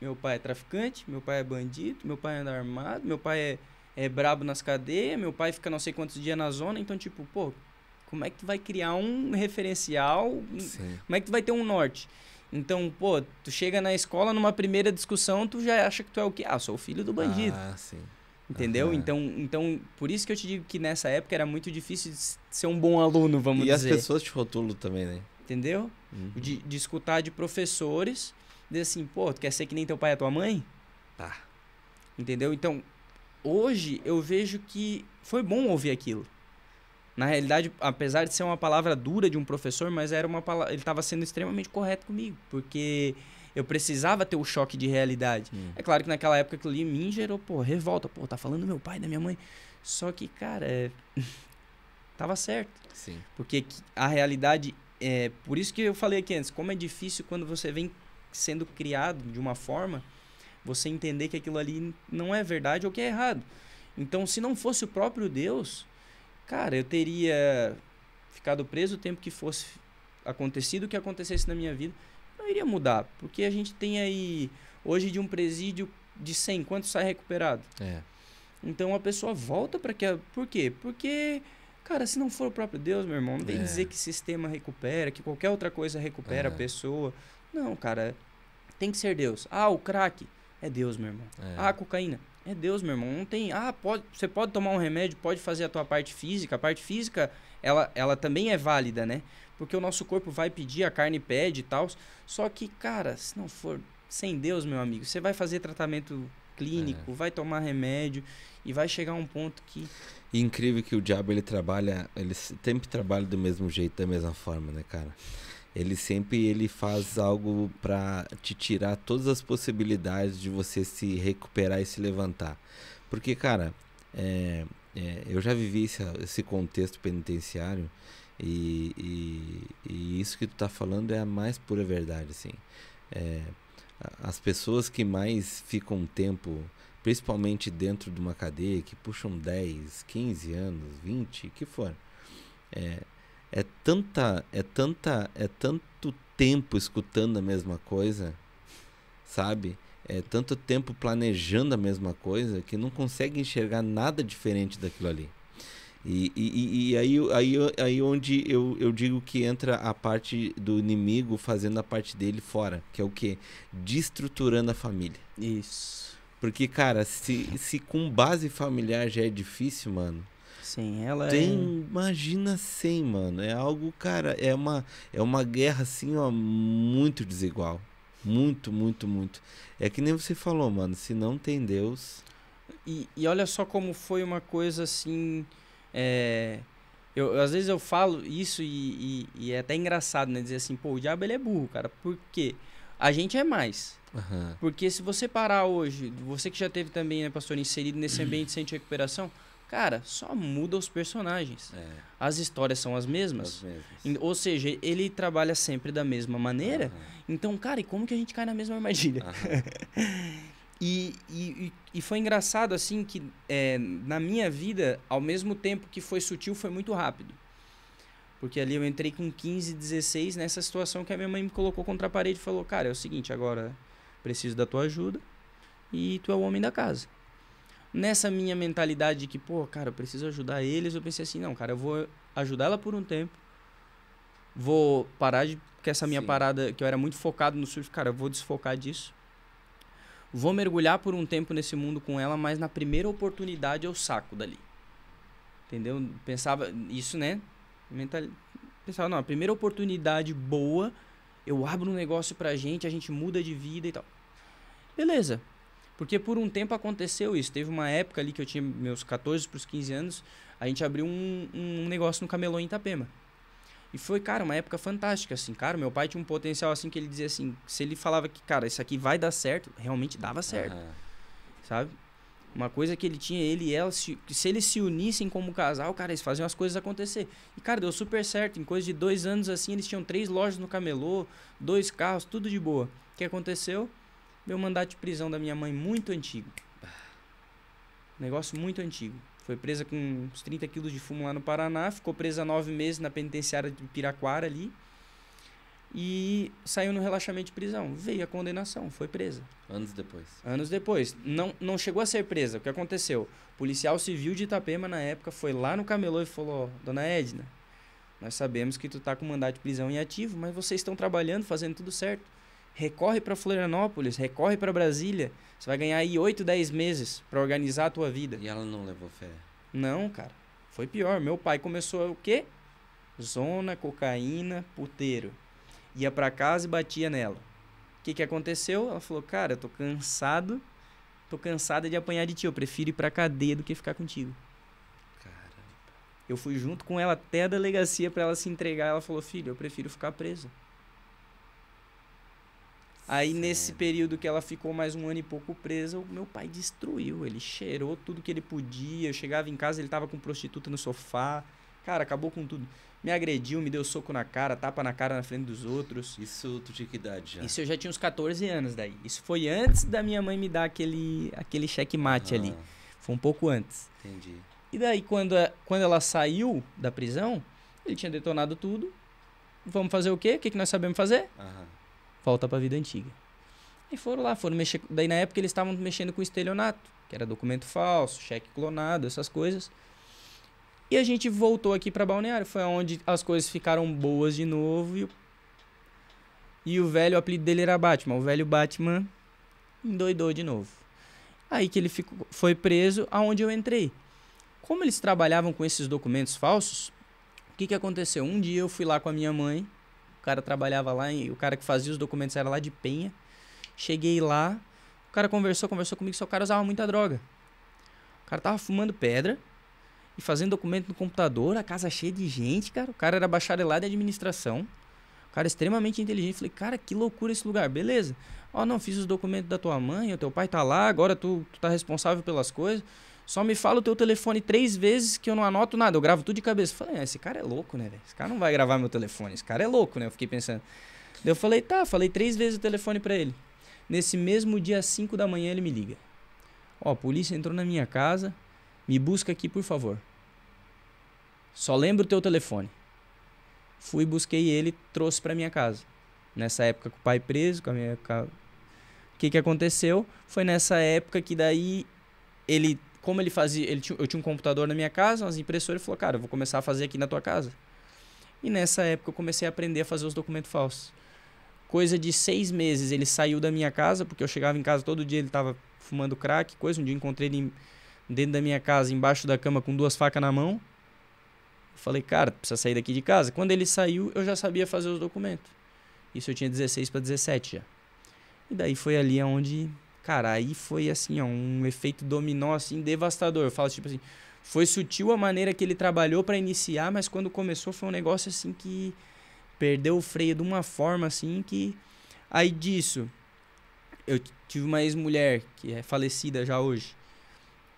meu pai é traficante, meu pai é bandido, meu pai anda armado, meu pai é, é brabo nas cadeias, meu pai fica não sei quantos dias na zona, então, tipo, pô, como é que tu vai criar um referencial? Sim. Como é que tu vai ter um norte? Então, pô, tu chega na escola numa primeira discussão, tu já acha que tu é o quê? Ah, sou o filho do bandido. Ah, sim. Entendeu? Então, então, por isso que eu te digo que nessa época era muito difícil ser um bom aluno, vamos e dizer. E as pessoas te rotulam também, né? Entendeu? Uhum. De, de escutar de professores, dizer assim, pô, tu quer ser que nem teu pai e tua mãe? Tá. Entendeu? Então, hoje eu vejo que foi bom ouvir aquilo. Na realidade, apesar de ser uma palavra dura de um professor, mas era uma palavra, ele estava sendo extremamente correto comigo, porque eu precisava ter o choque de realidade. Hum. É claro que naquela época aquilo ali me gerou, pô, revolta, pô, tá falando do meu pai, da minha mãe. Só que, cara, é... tava certo. Sim. Porque a realidade é por isso que eu falei aqui antes, como é difícil quando você vem sendo criado de uma forma, você entender que aquilo ali não é verdade ou que é errado. Então, se não fosse o próprio Deus, cara, eu teria ficado preso o tempo que fosse acontecido o que acontecesse na minha vida, iria mudar, porque a gente tem aí, hoje de um presídio de 100, quanto sai recuperado? É. Então a pessoa volta para que. Por quê? Porque, cara, se não for o próprio Deus, meu irmão, não tem é. dizer que sistema recupera, que qualquer outra coisa recupera é. a pessoa. Não, cara, tem que ser Deus. Ah, o crack é Deus, meu irmão. É. Ah, a cocaína é Deus, meu irmão. Não tem. Ah, pode, você pode tomar um remédio, pode fazer a tua parte física. A parte física, ela, ela também é válida, né? porque o nosso corpo vai pedir, a carne pede e tal. Só que, cara, se não for sem Deus, meu amigo, você vai fazer tratamento clínico, é. vai tomar remédio e vai chegar a um ponto que e incrível que o diabo ele trabalha, ele sempre trabalha do mesmo jeito, da mesma forma, né, cara? Ele sempre ele faz algo para te tirar todas as possibilidades de você se recuperar e se levantar. Porque, cara, é, é, eu já vivi esse, esse contexto penitenciário e, e, e, isso que tu tá falando é a mais pura verdade, assim. É, as pessoas que mais ficam tempo, principalmente dentro de uma cadeia, que puxam 10, 15 anos, 20, que for, é, é tanta, é tanta, é tanto tempo escutando a mesma coisa, sabe? É tanto tempo planejando a mesma coisa que não consegue enxergar nada diferente daquilo ali. E, e, e, aí, aí, aí onde eu, eu digo que entra a parte do inimigo fazendo a parte dele fora, que é o quê? Destruturando a família. Isso. Porque, cara, se, se com base familiar já é difícil, mano. Sim, ela é tem, é... Imagina sem, mano. É algo, cara, é uma, é uma guerra, assim, ó, muito desigual. Muito, muito, muito. É que nem você falou, mano. Se não tem Deus. E, e olha só como foi uma coisa assim é, eu, às vezes eu falo isso e, e, e, é até engraçado, né? Dizer assim, pô, o diabo ele é burro, cara. Por quê? A gente é mais. Uhum. Porque se você parar hoje, você que já teve também, né, pastor, inserido nesse ambiente de de recuperação, cara, só muda os personagens. É. As histórias são as mesmas. as mesmas. Ou seja, ele trabalha sempre da mesma maneira. Uhum. Então, cara, e como que a gente cai na mesma armadilha? Uhum. E, e, e foi engraçado, assim, que é, na minha vida, ao mesmo tempo que foi sutil, foi muito rápido. Porque ali eu entrei com 15, 16 nessa situação que a minha mãe me colocou contra a parede e falou: Cara, é o seguinte, agora preciso da tua ajuda e tu é o homem da casa. Nessa minha mentalidade de que, pô, cara, eu preciso ajudar eles, eu pensei assim: Não, cara, eu vou ajudar ela por um tempo, vou parar de. Porque essa minha Sim. parada, que eu era muito focado no surf, cara, eu vou desfocar disso vou mergulhar por um tempo nesse mundo com ela, mas na primeira oportunidade eu saco dali. Entendeu? Pensava isso, né? Mental... Pensava, não, a primeira oportunidade boa, eu abro um negócio pra gente, a gente muda de vida e tal. Beleza. Porque por um tempo aconteceu isso. Teve uma época ali que eu tinha meus 14 para os 15 anos, a gente abriu um, um negócio no camelô em Itapema. E foi, cara, uma época fantástica, assim. Cara, meu pai tinha um potencial, assim, que ele dizia assim... Se ele falava que, cara, isso aqui vai dar certo, realmente dava certo. Uhum. Sabe? Uma coisa que ele tinha, ele e ela, se, se eles se unissem como casal, cara, eles faziam as coisas acontecer. E, cara, deu super certo. Em coisa de dois anos, assim, eles tinham três lojas no camelô, dois carros, tudo de boa. O que aconteceu? Meu mandato de prisão da minha mãe, muito antigo. Ah. Negócio muito antigo. Foi presa com uns 30 quilos de fumo lá no Paraná, ficou presa nove meses na penitenciária de Piraquara ali. E saiu no relaxamento de prisão. Veio a condenação, foi presa. Anos depois. Anos depois. Não, não chegou a ser presa. O que aconteceu? O policial civil de Itapema, na época, foi lá no camelô e falou: Dona Edna, nós sabemos que tu tá com mandado de prisão em ativo, mas vocês estão trabalhando, fazendo tudo certo recorre para Florianópolis, recorre para Brasília. Você vai ganhar aí 8, 10 meses para organizar a tua vida. E ela não levou fé? Não, cara. Foi pior. Meu pai começou o quê? Zona, cocaína, puteiro. Ia para casa e batia nela. O que, que aconteceu? Ela falou, cara, eu tô cansado. Tô cansada de apanhar de ti. Eu prefiro ir pra cadeia do que ficar contigo. Caramba. Eu fui junto com ela até a delegacia para ela se entregar. Ela falou, filho, eu prefiro ficar presa. Aí nesse período que ela ficou mais um ano e pouco presa, o meu pai destruiu, ele cheirou tudo que ele podia. Eu chegava em casa, ele tava com prostituta no sofá. Cara, acabou com tudo. Me agrediu, me deu soco na cara, tapa na cara na frente dos outros. Isso tu tinha que idade já? Isso eu já tinha uns 14 anos daí. Isso foi antes da minha mãe me dar aquele aquele checkmate uhum. ali. Foi um pouco antes. Entendi. E daí quando quando ela saiu da prisão, ele tinha detonado tudo. Vamos fazer o quê? O que, que nós sabemos fazer? Aham. Uhum volta para a vida antiga. E foram lá, foram mexer. Daí na época eles estavam mexendo com estelionato, que era documento falso, cheque clonado, essas coisas. E a gente voltou aqui para Balneário, foi onde as coisas ficaram boas de novo. E o, e o velho, o apelido dele era Batman. O velho Batman endoidou de novo. Aí que ele ficou, foi preso, aonde eu entrei. Como eles trabalhavam com esses documentos falsos, o que, que aconteceu? Um dia eu fui lá com a minha mãe o cara trabalhava lá, e o cara que fazia os documentos era lá de Penha. Cheguei lá, o cara conversou, conversou comigo, só o cara usava muita droga. O cara tava fumando pedra e fazendo documento no computador, a casa cheia de gente, cara. O cara era bacharelado em administração. O cara extremamente inteligente. Falei, cara, que loucura esse lugar, beleza. Ó, oh, não, fiz os documentos da tua mãe, o teu pai tá lá, agora tu, tu tá responsável pelas coisas. Só me fala o teu telefone três vezes que eu não anoto nada. Eu gravo tudo de cabeça. falei, ah, esse cara é louco, né? Esse cara não vai gravar meu telefone. Esse cara é louco, né? Eu fiquei pensando. Daí eu falei, tá, falei três vezes o telefone para ele. Nesse mesmo dia, às cinco da manhã, ele me liga. Ó, a polícia entrou na minha casa. Me busca aqui, por favor. Só lembra o teu telefone. Fui, busquei ele, trouxe para minha casa. Nessa época com o pai preso, com a minha... O que que aconteceu? Foi nessa época que daí ele como ele fazia, ele tinha, eu tinha um computador na minha casa, umas impressoras, ele falou, cara, eu vou começar a fazer aqui na tua casa. E nessa época eu comecei a aprender a fazer os documentos falsos. Coisa de seis meses, ele saiu da minha casa, porque eu chegava em casa todo dia, ele estava fumando crack, coisa. Um dia eu encontrei ele dentro da minha casa, embaixo da cama, com duas facas na mão. falei, cara, precisa sair daqui de casa. Quando ele saiu, eu já sabia fazer os documentos. Isso eu tinha 16 para 17 já. E daí foi ali onde Cara, aí foi assim, ó, um efeito dominó assim devastador. Eu falo tipo assim, foi sutil a maneira que ele trabalhou para iniciar, mas quando começou foi um negócio assim que perdeu o freio de uma forma assim que aí disso eu tive uma ex-mulher que é falecida já hoje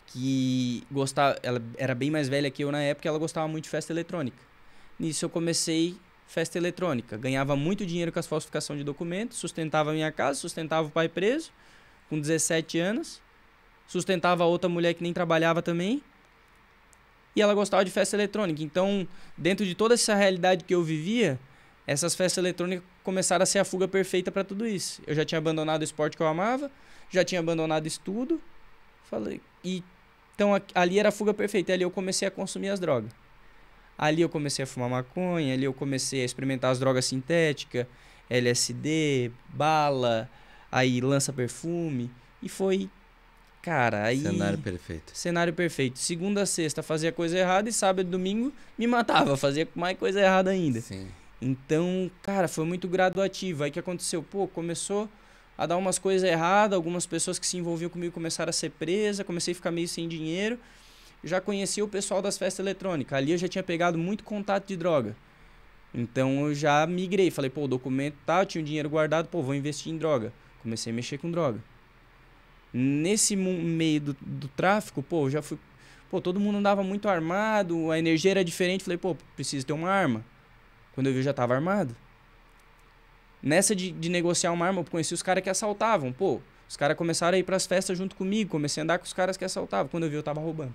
que gostava, ela era bem mais velha que eu na época, ela gostava muito de festa eletrônica. Nisso eu comecei festa eletrônica, ganhava muito dinheiro com as falsificações de documentos, sustentava a minha casa, sustentava o pai preso, com 17 anos, sustentava outra mulher que nem trabalhava também, e ela gostava de festa eletrônica. Então, dentro de toda essa realidade que eu vivia, essas festas eletrônicas começaram a ser a fuga perfeita para tudo isso. Eu já tinha abandonado o esporte que eu amava, já tinha abandonado estudo, falei, e então ali era a fuga perfeita, e ali eu comecei a consumir as drogas. Ali eu comecei a fumar maconha, ali eu comecei a experimentar as drogas sintéticas, LSD, bala, aí lança perfume. E foi. Cara, aí. Cenário perfeito. Cenário perfeito. Segunda sexta fazia coisa errada e sábado e domingo me matava, fazia mais coisa errada ainda. Sim. Então, cara, foi muito graduativo. Aí que aconteceu? Pô, começou a dar umas coisas erradas, algumas pessoas que se envolviam comigo começaram a ser presas, comecei a ficar meio sem dinheiro. Já conheci o pessoal das festas eletrônicas. Ali eu já tinha pegado muito contato de droga. Então eu já migrei, falei, pô, o documento tá, eu tinha o dinheiro guardado, pô, vou investir em droga comecei a mexer com droga. Nesse meio do, do tráfico, pô, já fui. Pô, todo mundo andava muito armado, a energia era diferente. Falei, pô, preciso ter uma arma. Quando eu vi, eu já tava armado. Nessa de, de negociar uma arma, eu conheci os caras que assaltavam. Pô, os caras começaram a ir pras festas junto comigo. Comecei a andar com os caras que assaltavam. Quando eu vi, eu tava roubando.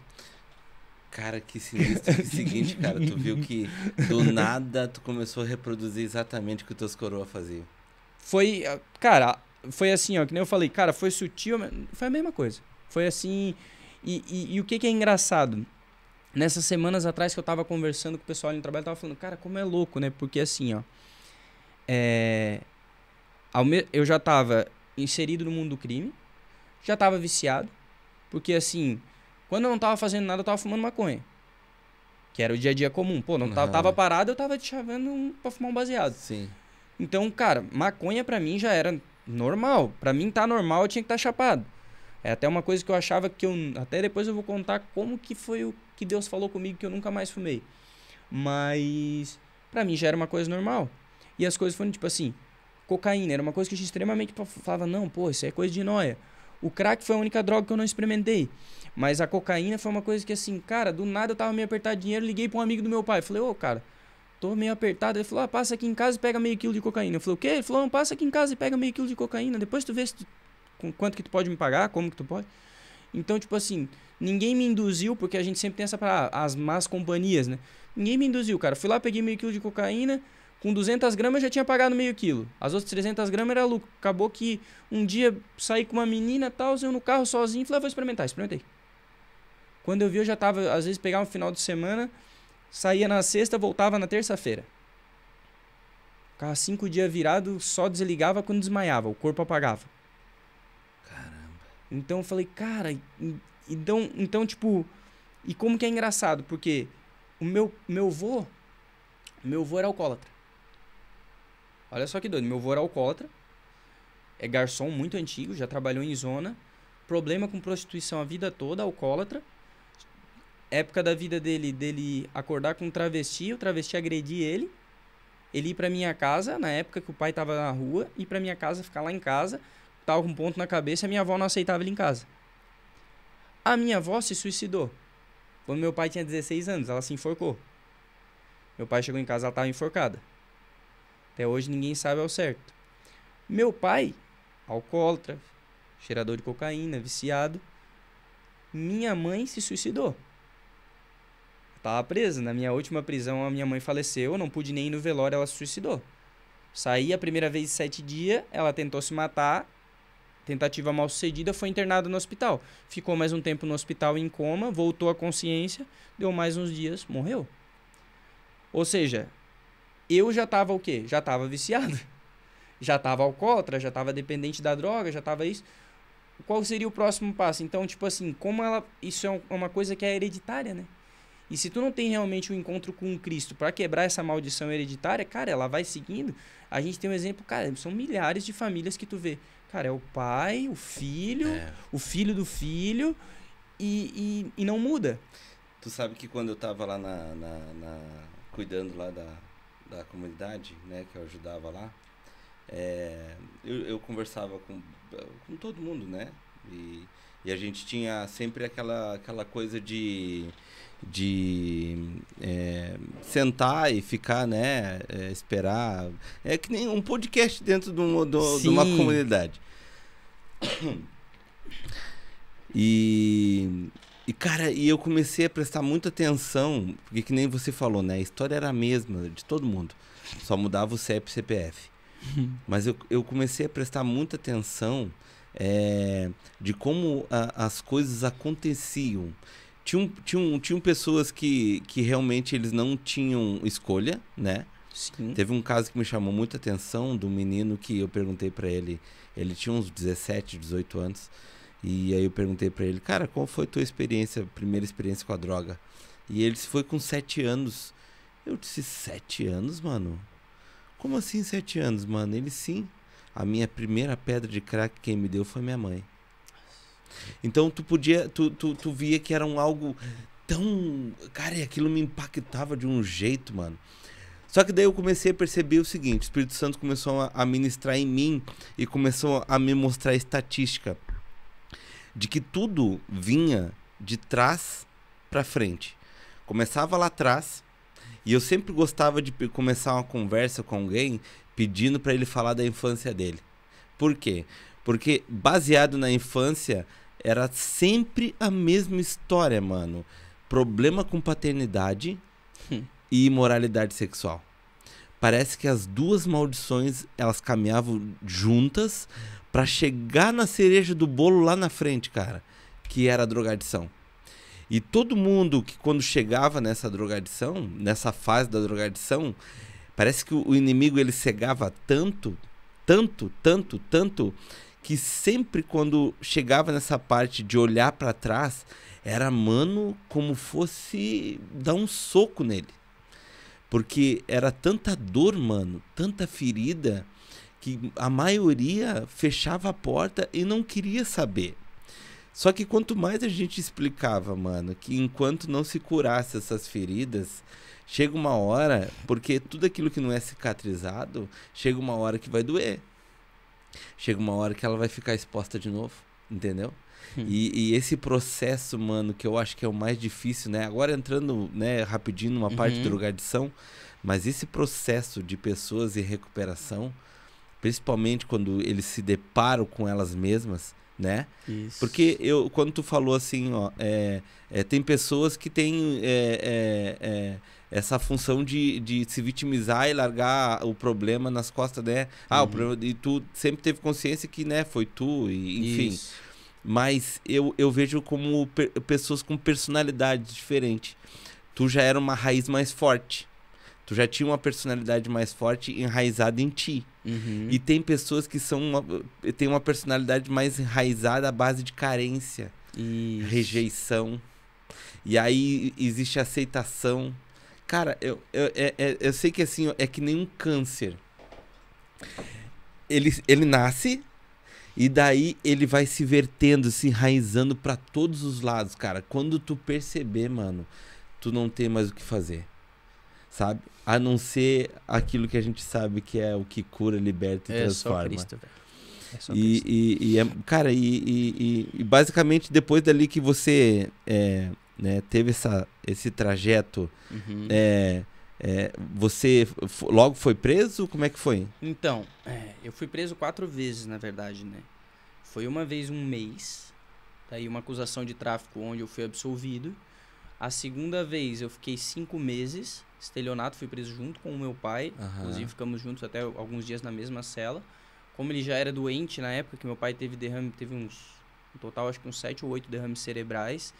Cara, que sinistro. o seguinte, cara, tu viu que do nada tu começou a reproduzir exatamente o que os teus coroas faziam. Foi, ah, cara, foi assim, ó, que nem eu falei, cara, foi sutil, foi a mesma coisa. Foi assim. E, e, e o que, que é engraçado? Nessas semanas atrás que eu tava conversando com o pessoal ali no trabalho, eu tava falando, cara, como é louco, né? Porque assim, ó. É, eu já tava inserido no mundo do crime, já tava viciado, porque assim, quando eu não tava fazendo nada, eu tava fumando maconha. Que era o dia a dia comum. Pô, não tava, tava parado, eu tava te chavando um, pra fumar um baseado. Sim. Então, cara, maconha para mim já era normal. Para mim tá normal, eu tinha que estar tá chapado. É até uma coisa que eu achava que eu até depois eu vou contar como que foi o que Deus falou comigo que eu nunca mais fumei. Mas para mim já era uma coisa normal. E as coisas foram tipo assim, cocaína era uma coisa que eu extremamente falava, não, pô, isso é coisa de noia. O crack foi a única droga que eu não experimentei. Mas a cocaína foi uma coisa que assim, cara, do nada eu tava meio apertar dinheiro, liguei para um amigo do meu pai, falei: "Ô, oh, cara, tô meio apertado. Ele falou, ah, passa aqui em casa e pega meio quilo de cocaína. Eu falei, o quê? Ele falou, não, passa aqui em casa e pega meio quilo de cocaína. Depois tu vê se tu, com quanto que tu pode me pagar, como que tu pode. Então, tipo assim, ninguém me induziu, porque a gente sempre tem essa para as más companhias, né? Ninguém me induziu, cara. Fui lá, peguei meio quilo de cocaína, com 200 gramas eu já tinha pagado meio quilo. As outras 300 gramas era lucro. Acabou que um dia saí com uma menina tal, eu no carro sozinho, falei, ah, vou experimentar. Experimentei. Quando eu vi, eu já tava, às vezes, pegava um final de semana saía na sexta, voltava na terça-feira. Ficava cinco dias virado, só desligava quando desmaiava, o corpo apagava. Caramba. Então eu falei, cara, então, então tipo. E como que é engraçado, porque o meu, meu vô. Meu vô era alcoólatra. Olha só que doido, meu vô era alcoólatra. É garçom muito antigo, já trabalhou em zona. Problema com prostituição a vida toda, alcoólatra época da vida dele, dele acordar com um travesti, o travesti agredir ele, ele ir para minha casa, na época que o pai tava na rua, e para minha casa, ficar lá em casa, tava com um ponto na cabeça, a minha avó não aceitava ele em casa. A minha avó se suicidou. Quando meu pai tinha 16 anos, ela se enforcou. Meu pai chegou em casa, ela estava enforcada. Até hoje ninguém sabe ao certo. Meu pai, alcoólatra, cheirador de cocaína, viciado. Minha mãe se suicidou. Tava tá presa. Na minha última prisão, a minha mãe faleceu, eu não pude nem ir no velório, ela se suicidou. Saí a primeira vez sete dias, ela tentou se matar, tentativa mal sucedida, foi internada no hospital. Ficou mais um tempo no hospital em coma, voltou à consciência, deu mais uns dias, morreu. Ou seja, eu já tava o quê? Já tava viciado. Já tava alcoólatra, já tava dependente da droga, já tava isso. Qual seria o próximo passo? Então, tipo assim, como ela. Isso é uma coisa que é hereditária, né? E se tu não tem realmente um encontro com Cristo para quebrar essa maldição hereditária, cara, ela vai seguindo. A gente tem um exemplo, cara, são milhares de famílias que tu vê. Cara, é o pai, o filho, é. o filho do filho, e, e, e, não muda. Tu sabe que quando eu tava lá na, na, na cuidando lá da, da comunidade, né, que eu ajudava lá, é, eu, eu, conversava com, com todo mundo, né? E, e a gente tinha sempre aquela, aquela coisa de de é, sentar e ficar, né, é, esperar. É que nem um podcast dentro de, um, do, de uma comunidade. E, e, cara, e eu comecei a prestar muita atenção, porque que nem você falou, né, a história era a mesma de todo mundo, só mudava o CEP e CPF. Mas eu, eu comecei a prestar muita atenção é, de como a, as coisas aconteciam tinham, tinham, tinham pessoas que, que realmente eles não tinham escolha, né? Sim. Teve um caso que me chamou muita atenção do menino que eu perguntei para ele, ele tinha uns 17, 18 anos, e aí eu perguntei para ele, cara, qual foi a tua experiência, primeira experiência com a droga? E ele se foi com 7 anos. Eu disse, 7 anos, mano? Como assim 7 anos, mano? Ele sim. A minha primeira pedra de crack quem me deu foi minha mãe. Então tu podia, tu, tu, tu via que era um algo tão. Cara, e aquilo me impactava de um jeito, mano. Só que daí eu comecei a perceber o seguinte: o Espírito Santo começou a, a ministrar em mim e começou a me mostrar a estatística de que tudo vinha de trás para frente. Começava lá atrás e eu sempre gostava de começar uma conversa com alguém pedindo para ele falar da infância dele. Por quê? Porque baseado na infância, era sempre a mesma história, mano. Problema com paternidade hum. e imoralidade sexual. Parece que as duas maldições, elas caminhavam juntas para chegar na cereja do bolo lá na frente, cara, que era a drogadição. E todo mundo que quando chegava nessa drogadição, nessa fase da drogadição, parece que o inimigo ele cegava tanto, tanto, tanto, tanto que sempre quando chegava nessa parte de olhar para trás, era mano como fosse dar um soco nele. Porque era tanta dor, mano, tanta ferida, que a maioria fechava a porta e não queria saber. Só que quanto mais a gente explicava, mano, que enquanto não se curasse essas feridas, chega uma hora, porque tudo aquilo que não é cicatrizado, chega uma hora que vai doer. Chega uma hora que ela vai ficar exposta de novo, entendeu? Hum. E, e, esse processo, mano, que eu acho que é o mais difícil, né? Agora entrando, né, rapidinho numa uhum. parte de drogadição, mas esse processo de pessoas em recuperação, principalmente quando eles se deparam com elas mesmas, né? Isso. Porque eu, quando tu falou assim, ó, é, é, tem pessoas que têm é, é, é essa função de, de se vitimizar e largar o problema nas costas, né? Ah, uhum. o problema. E tu sempre teve consciência que, né, foi tu, e, enfim. Isso. Mas eu, eu vejo como per, pessoas com personalidade diferente. Tu já era uma raiz mais forte. Tu já tinha uma personalidade mais forte enraizada em ti. Uhum. E tem pessoas que são uma, têm uma personalidade mais enraizada à base de carência, Isso. rejeição. E aí existe aceitação Cara, eu, eu, é, é eu sei que assim, é que nem um câncer. Ele, ele nasce e daí ele vai se vertendo, se enraizando para todos os lados, cara. Quando tu perceber, mano, tu não tem mais o que fazer. Sabe? A não ser aquilo que a gente sabe que é o que cura, liberta e é transforma. É só Cristo, É e, e, e, é, cara, e, e, e, basicamente depois dali que você é, né? Teve essa, esse trajeto. Uhum. É, é, você logo foi preso? Como é que foi? Então, é, eu fui preso quatro vezes, na verdade, né? Foi uma vez um mês, daí tá, uma acusação de tráfico onde eu fui absolvido. A segunda vez eu fiquei cinco meses, estelionato, fui preso junto com o meu pai. Uhum. Inclusive ficamos juntos até alguns dias na mesma cela. Como ele já era doente na época que meu pai teve derrame, teve uns, no total acho que uns sete ou oito derrames cerebrais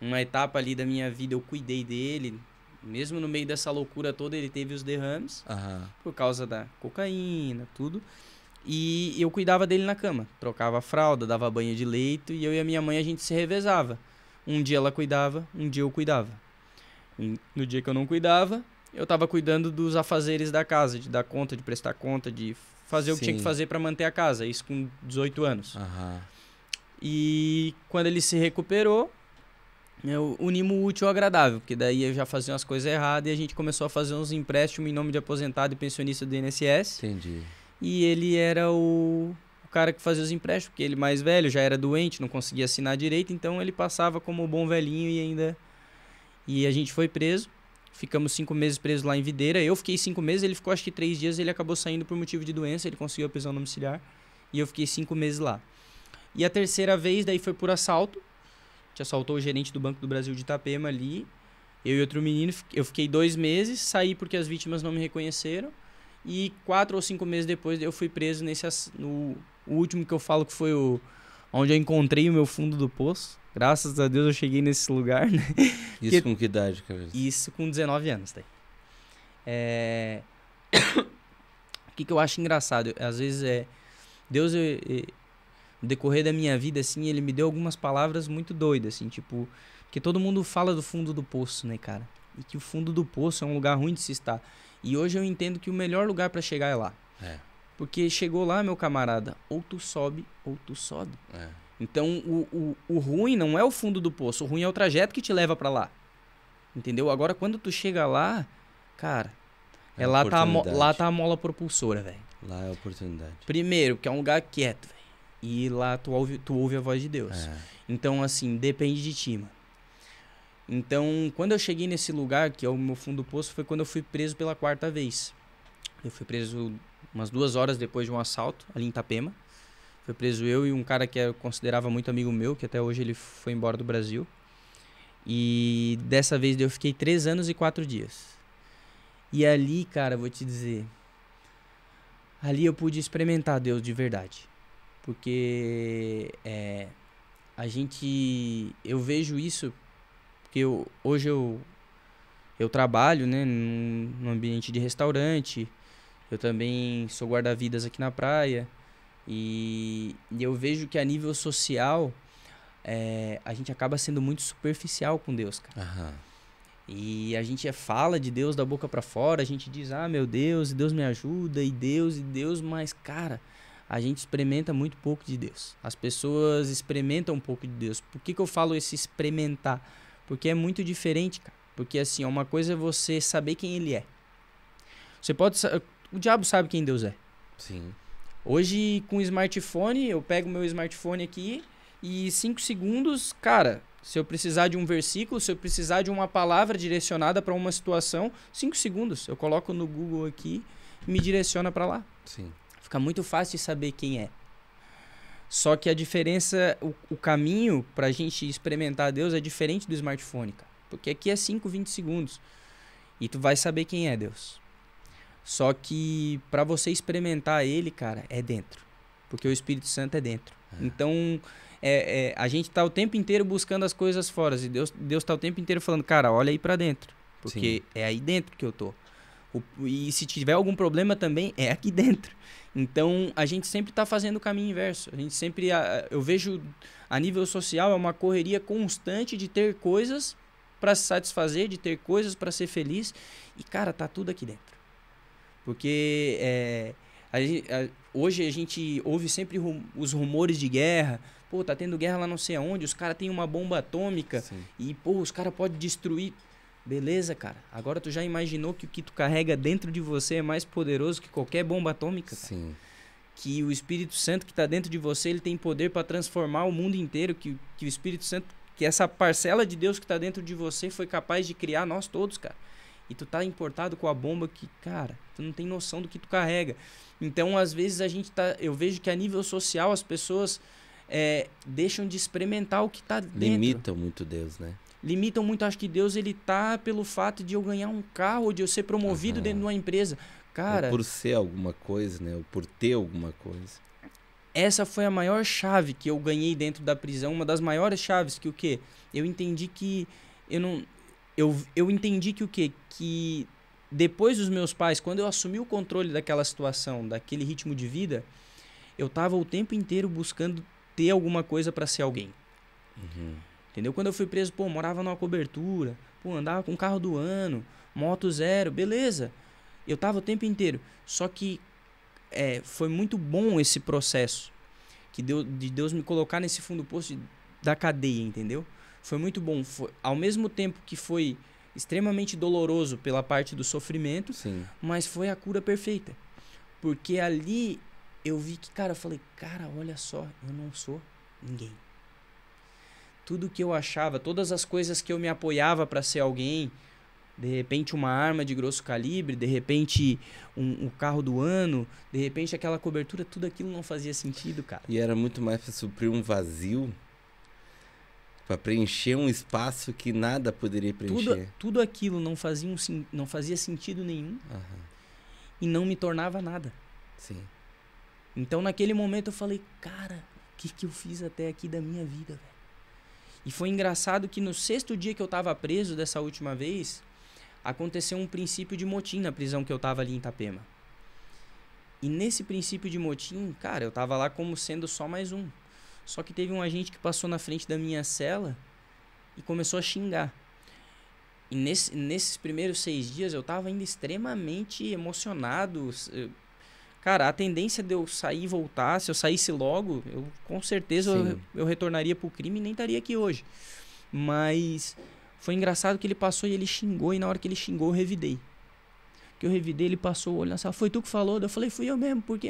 uma etapa ali da minha vida eu cuidei dele. Mesmo no meio dessa loucura toda, ele teve os derrames uhum. por causa da cocaína, tudo. E eu cuidava dele na cama, trocava a fralda, dava banho de leito e eu e a minha mãe a gente se revezava. Um dia ela cuidava, um dia eu cuidava. no dia que eu não cuidava, eu estava cuidando dos afazeres da casa, de dar conta, de prestar conta, de fazer Sim. o que tinha que fazer para manter a casa, isso com 18 anos. Uhum. E quando ele se recuperou, eu né, unimo o útil ao agradável, porque daí eu já fazia umas coisas erradas e a gente começou a fazer uns empréstimos em nome de aposentado e pensionista do INSS. Entendi. E ele era o, o cara que fazia os empréstimos, porque ele mais velho, já era doente, não conseguia assinar direito, então ele passava como bom velhinho e ainda... E a gente foi preso, ficamos cinco meses presos lá em Videira, eu fiquei cinco meses, ele ficou acho que três dias, ele acabou saindo por motivo de doença, ele conseguiu a prisão domiciliar, e eu fiquei cinco meses lá. E a terceira vez, daí foi por assalto, gente assaltou o gerente do Banco do Brasil de Itapema ali. Eu e outro menino, eu fiquei dois meses, saí porque as vítimas não me reconheceram. E quatro ou cinco meses depois eu fui preso nesse no o último que eu falo que foi o onde eu encontrei o meu fundo do poço. Graças a Deus eu cheguei nesse lugar, né? Isso com que idade, cara? Isso com 19 anos, tá? É... o que, que eu acho engraçado? Às vezes é Deus no decorrer da minha vida, assim, ele me deu algumas palavras muito doidas, assim, tipo, que todo mundo fala do fundo do poço, né, cara? E que o fundo do poço é um lugar ruim de se estar. E hoje eu entendo que o melhor lugar para chegar é lá. É. Porque chegou lá, meu camarada, ou tu sobe ou tu sobe. É. Então, o, o, o ruim não é o fundo do poço, o ruim é o trajeto que te leva para lá. Entendeu? Agora, quando tu chega lá, cara, é, é lá, tá a, lá tá a mola propulsora, velho. Lá é a oportunidade. Primeiro, que é um lugar quieto, velho. E lá tu ouve, tu ouve a voz de Deus. É. Então, assim, depende de ti, mano. Então, quando eu cheguei nesse lugar, que é o meu fundo do poço, foi quando eu fui preso pela quarta vez. Eu fui preso umas duas horas depois de um assalto ali em Itapema. Foi preso eu e um cara que eu considerava muito amigo meu, que até hoje ele foi embora do Brasil. E dessa vez eu fiquei três anos e quatro dias. E ali, cara, vou te dizer. Ali eu pude experimentar Deus de verdade. Porque é, a gente. Eu vejo isso, porque eu, hoje eu, eu trabalho né, num, ambiente de restaurante, eu também sou guarda-vidas aqui na praia. E, e eu vejo que a nível social é, a gente acaba sendo muito superficial com Deus, cara. E a gente é, fala de Deus da boca para fora, a gente diz, ah, meu Deus, e Deus me ajuda, e Deus, e Deus, mas, cara, a gente experimenta muito pouco de Deus. As pessoas experimentam um pouco de Deus. Por que, que eu falo esse experimentar? Porque é muito diferente, cara. Porque assim, é uma coisa é você saber quem ele é. Você pode. O diabo sabe quem Deus é. Sim. Hoje, com o smartphone, eu pego meu smartphone aqui e cinco segundos, cara, se eu precisar de um versículo, se eu precisar de uma palavra direcionada para uma situação, cinco segundos. Eu coloco no Google aqui me direciona para lá. Sim. Fica muito fácil de saber quem é. Só que a diferença, o, o caminho para a gente experimentar Deus é diferente do smartphone, cara. Porque aqui é 5, 20 segundos. E tu vai saber quem é Deus. Só que para você experimentar ele, cara, é dentro. Porque o Espírito Santo é dentro. É. Então, é, é, a gente tá o tempo inteiro buscando as coisas fora. E Deus, Deus tá o tempo inteiro falando, cara, olha aí para dentro. Porque Sim. é aí dentro que eu tô. O, e se tiver algum problema também, é aqui dentro. Então, a gente sempre está fazendo o caminho inverso. A gente sempre. Eu vejo a nível social é uma correria constante de ter coisas para se satisfazer, de ter coisas para ser feliz. E, cara, tá tudo aqui dentro. Porque é, a, a, hoje a gente ouve sempre rum, os rumores de guerra. Pô, tá tendo guerra lá não sei aonde, os caras têm uma bomba atômica Sim. e, pô, os caras podem destruir. Beleza, cara. Agora tu já imaginou que o que tu carrega dentro de você é mais poderoso que qualquer bomba atômica? Cara? Sim. Que o Espírito Santo que está dentro de você, ele tem poder para transformar o mundo inteiro, que, que o Espírito Santo, que essa parcela de Deus que está dentro de você foi capaz de criar nós todos, cara. E tu tá importado com a bomba que, cara, tu não tem noção do que tu carrega. Então, às vezes a gente tá, eu vejo que a nível social as pessoas é, deixam de experimentar o que tá dentro. Limitam muito Deus, né? limitam muito. Acho que Deus ele tá pelo fato de eu ganhar um carro ou de eu ser promovido uhum. dentro de uma empresa. Cara. Ou por ser alguma coisa, né? Ou por ter alguma coisa. Essa foi a maior chave que eu ganhei dentro da prisão, uma das maiores chaves que o quê? Eu entendi que eu não eu, eu entendi que o quê? Que depois dos meus pais, quando eu assumi o controle daquela situação, daquele ritmo de vida, eu tava o tempo inteiro buscando ter alguma coisa para ser alguém. Uhum. Entendeu? Quando eu fui preso, pô, morava numa cobertura, pô, andava com carro do ano, moto zero, beleza. Eu tava o tempo inteiro. Só que é, foi muito bom esse processo que deu, de Deus me colocar nesse fundo posto da cadeia, entendeu? Foi muito bom. Foi, ao mesmo tempo que foi extremamente doloroso pela parte do sofrimento, Sim. mas foi a cura perfeita. Porque ali eu vi que, cara, eu falei, cara, olha só, eu não sou ninguém. Tudo que eu achava, todas as coisas que eu me apoiava para ser alguém, de repente uma arma de grosso calibre, de repente um, um, carro do ano, de repente aquela cobertura, tudo aquilo não fazia sentido, cara. E era muito mais para suprir um vazio, para preencher um espaço que nada poderia preencher. Tudo, tudo aquilo não fazia, um, não fazia sentido nenhum e não me tornava nada. Sim. Então naquele momento eu falei, cara, o que, que eu fiz até aqui da minha vida, velho? E foi engraçado que no sexto dia que eu estava preso dessa última vez, aconteceu um princípio de motim na prisão que eu estava ali em Itapema. E nesse princípio de motim, cara, eu estava lá como sendo só mais um. Só que teve um agente que passou na frente da minha cela e começou a xingar. E nesse, nesses primeiros seis dias eu estava ainda extremamente emocionado, eh, Cara, a tendência de eu sair e voltar, se eu saísse logo, eu com certeza eu, eu, retornaria pro crime e nem estaria aqui hoje. Mas foi engraçado que ele passou e ele xingou, e na hora que ele xingou, eu revidei. Que eu revidei, ele passou o olho na sala. Foi tu que falou? Eu falei, fui eu mesmo, por quê?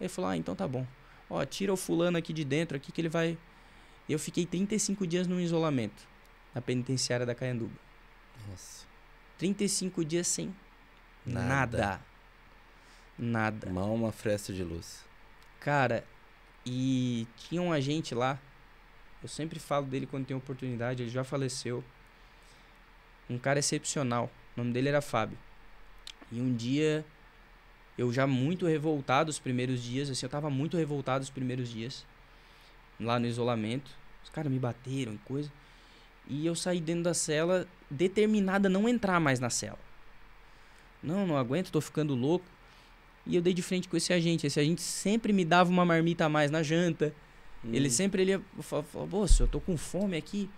Ele falou, ah, então tá bom. Ó, tira o fulano aqui de dentro, aqui que ele vai. Eu fiquei 35 dias no isolamento, na penitenciária da Caianduba. Nossa. 35 dias sem nada. nada. Nada. Mal uma fresta de luz. Cara, e tinha um agente lá. Eu sempre falo dele quando tem oportunidade, ele já faleceu. Um cara excepcional. O nome dele era Fábio. E um dia eu já muito revoltado os primeiros dias, assim, eu tava muito revoltado os primeiros dias lá no isolamento. Os caras me bateram e coisa. E eu saí dentro da cela determinada a não entrar mais na cela. Não, não aguento, tô ficando louco. E eu dei de frente com esse agente. Esse agente sempre me dava uma marmita a mais na janta. Hum. Ele sempre ele falou moço, eu tô com fome aqui.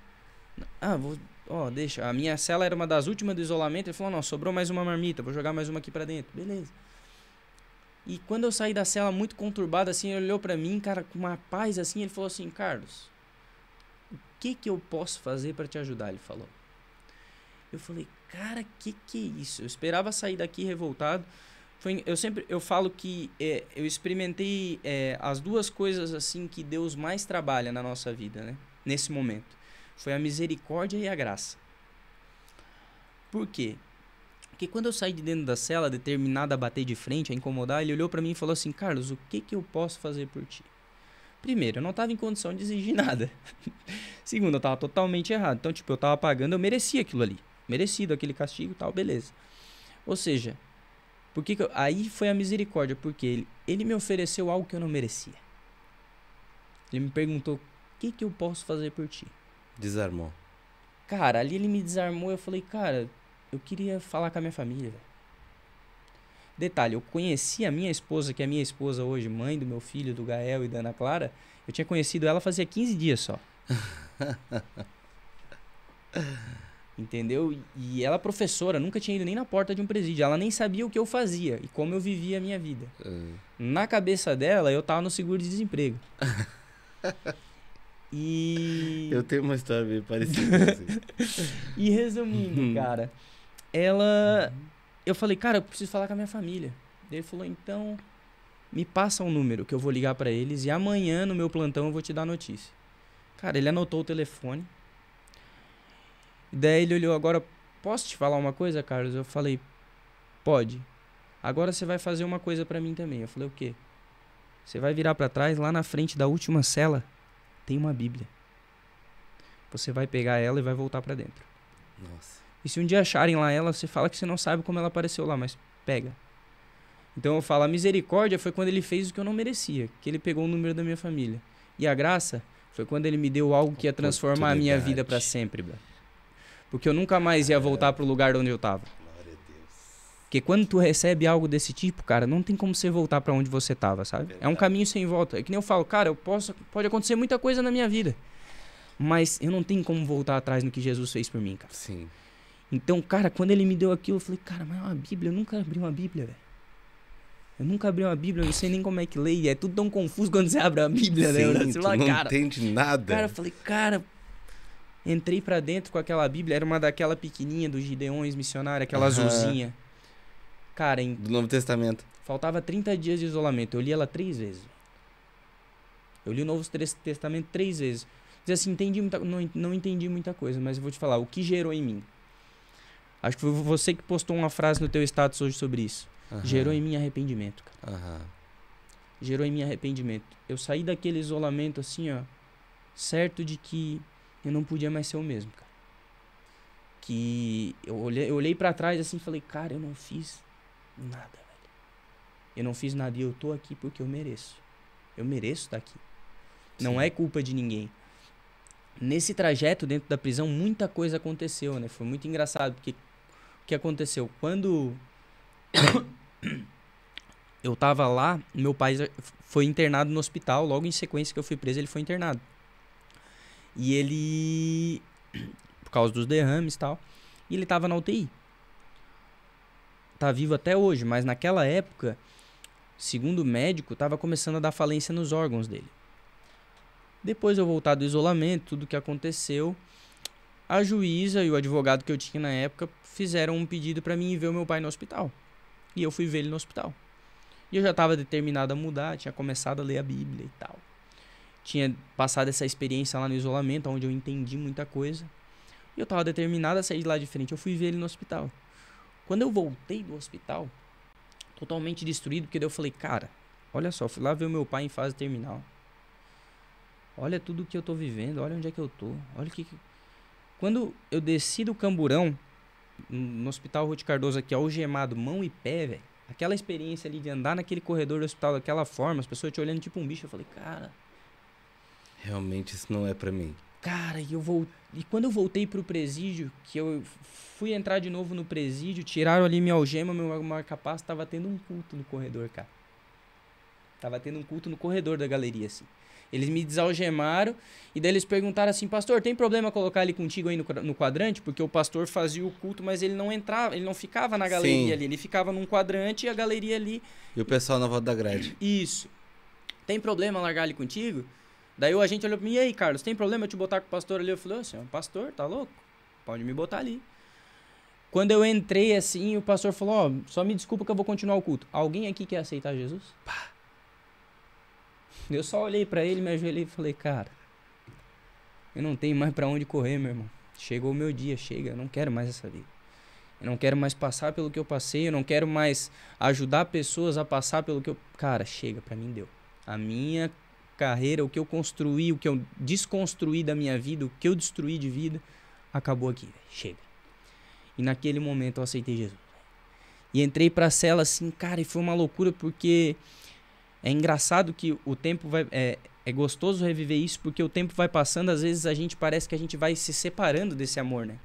Ah, vou. Ó, deixa. A minha cela era uma das últimas do isolamento. Ele falou, não, sobrou mais uma marmita, vou jogar mais uma aqui para dentro. Beleza. E quando eu saí da cela muito conturbado, assim, ele olhou para mim, cara, com uma paz assim, ele falou assim, Carlos, o que que eu posso fazer para te ajudar? Ele falou. Eu falei, cara, que que é isso? Eu esperava sair daqui revoltado. Foi, eu sempre eu falo que é, eu experimentei é, as duas coisas assim que Deus mais trabalha na nossa vida, né? Nesse momento. Foi a misericórdia e a graça. Por quê? Porque quando eu saí de dentro da cela, determinado a bater de frente, a incomodar, ele olhou para mim e falou assim: Carlos, o que, que eu posso fazer por ti? Primeiro, eu não estava em condição de exigir nada. Segundo, eu estava totalmente errado. Então, tipo, eu estava pagando, eu merecia aquilo ali. Merecido aquele castigo e tal, beleza. Ou seja, porque eu, aí foi a misericórdia, porque ele, ele me ofereceu algo que eu não merecia. Ele me perguntou: "O que que eu posso fazer por ti?" Desarmou. Cara, ali ele me desarmou, eu falei: "Cara, eu queria falar com a minha família, Detalhe, eu conheci a minha esposa, que é a minha esposa hoje, mãe do meu filho, do Gael e da Ana Clara. Eu tinha conhecido ela fazia 15 dias só. Entendeu? E ela, professora, nunca tinha ido nem na porta de um presídio. Ela nem sabia o que eu fazia e como eu vivia a minha vida. Uhum. Na cabeça dela, eu tava no seguro de desemprego. e. Eu tenho uma história meio parecida. Assim. e resumindo, uhum. cara, ela. Eu falei, cara, eu preciso falar com a minha família. Ele falou, então, me passa um número que eu vou ligar para eles e amanhã no meu plantão eu vou te dar notícia. Cara, ele anotou o telefone e Daí ele olhou, agora posso te falar uma coisa, Carlos? Eu falei, pode. Agora você vai fazer uma coisa para mim também. Eu falei, o quê? Você vai virar para trás, lá na frente da última cela tem uma Bíblia. Você vai pegar ela e vai voltar para dentro. Nossa. E se um dia acharem lá ela, você fala que você não sabe como ela apareceu lá, mas pega. Então eu falo, a misericórdia foi quando ele fez o que eu não merecia, que ele pegou o número da minha família. E a graça foi quando ele me deu algo que ia transformar a minha vida para sempre, bro. Porque eu nunca mais ia voltar pro lugar onde eu tava. Porque quando tu recebe algo desse tipo, cara, não tem como você voltar para onde você tava, sabe? É um caminho sem volta. É que nem eu falo, cara, eu posso, pode acontecer muita coisa na minha vida. Mas eu não tenho como voltar atrás no que Jesus fez por mim, cara. Sim. Então, cara, quando ele me deu aquilo, eu falei, cara, mas é uma Bíblia, eu nunca abri uma Bíblia, velho. Eu nunca abri uma Bíblia, eu não sei nem como é que leia, É tudo tão confuso quando você abre a Bíblia, né? Sim, né? Sei lá, tu não cara. entende nada. Cara, eu falei, cara, Entrei para dentro com aquela Bíblia, era uma daquela pequenininha dos Gideões missionários, aquela uhum. azulzinha. Cara, em... Do Novo Testamento. Faltava 30 dias de isolamento. Eu li ela três vezes. Eu li o Novo Testamento três vezes. Diz assim, entendi muita... não, não entendi muita coisa, mas eu vou te falar o que gerou em mim. Acho que foi você que postou uma frase no teu status hoje sobre isso. Uhum. Gerou em mim arrependimento, cara. Uhum. Gerou em mim arrependimento. Eu saí daquele isolamento assim, ó, certo de que eu não podia mais ser o mesmo, cara. Que eu olhei, eu olhei para trás assim e falei, cara, eu não fiz nada, velho. Eu não fiz nada e eu tô aqui porque eu mereço. Eu mereço estar tá aqui. Sim. Não é culpa de ninguém. Nesse trajeto dentro da prisão, muita coisa aconteceu, né? Foi muito engraçado, porque o que aconteceu? Quando eu tava lá, meu pai foi internado no hospital, logo em sequência que eu fui preso, ele foi internado. E ele. Por causa dos derrames e tal. E ele tava na UTI. Tá vivo até hoje, mas naquela época, segundo o médico, tava começando a dar falência nos órgãos dele. Depois eu voltar do isolamento, tudo que aconteceu, a juíza e o advogado que eu tinha na época fizeram um pedido para mim ir ver o meu pai no hospital. E eu fui ver ele no hospital. E eu já estava determinado a mudar, tinha começado a ler a Bíblia e tal tinha passado essa experiência lá no isolamento, onde eu entendi muita coisa. E eu tava determinado a sair de lá de frente. Eu fui ver ele no hospital. Quando eu voltei do hospital, totalmente destruído, porque daí eu falei, cara, olha só, fui lá ver o meu pai em fase terminal. Olha tudo que eu tô vivendo, olha onde é que eu tô. Olha que. Quando eu desci do camburão, no hospital Ruth Cardoso aqui, algemado, mão e pé, velho. Aquela experiência ali de andar naquele corredor do hospital daquela forma, as pessoas te olhando tipo um bicho, eu falei, cara, realmente isso não é para mim. Cara, e eu vou e quando eu voltei pro presídio, que eu fui entrar de novo no presídio, tiraram ali minha algema, meu marca-passo, tava tendo um culto no corredor, cara. Tava tendo um culto no corredor da galeria, assim. Eles me desalgemaram e daí eles perguntaram assim, pastor, tem problema colocar ele contigo aí no, no quadrante? Porque o pastor fazia o culto, mas ele não entrava, ele não ficava na galeria Sim. ali, ele ficava num quadrante e a galeria ali. E o pessoal na volta da grade. Isso. Tem problema largar ele contigo? Daí o agente olhou pra mim, e aí, Carlos, tem problema eu te botar com o pastor ali? Eu falei, assim, pastor, tá louco? Pode me botar ali. Quando eu entrei assim, o pastor falou, ó, oh, só me desculpa que eu vou continuar o culto. Alguém aqui quer aceitar Jesus? Pá. Eu só olhei para ele, me ajoelhei e falei, cara, eu não tenho mais para onde correr, meu irmão. Chegou o meu dia, chega, eu não quero mais essa vida. Eu não quero mais passar pelo que eu passei, eu não quero mais ajudar pessoas a passar pelo que eu. Cara, chega, para mim deu. A minha carreira, o que eu construí, o que eu desconstruí da minha vida, o que eu destruí de vida, acabou aqui, chega. E naquele momento eu aceitei Jesus. E entrei pra cela assim, cara, e foi uma loucura porque é engraçado que o tempo vai. É, é gostoso reviver isso porque o tempo vai passando, às vezes a gente parece que a gente vai se separando desse amor, né?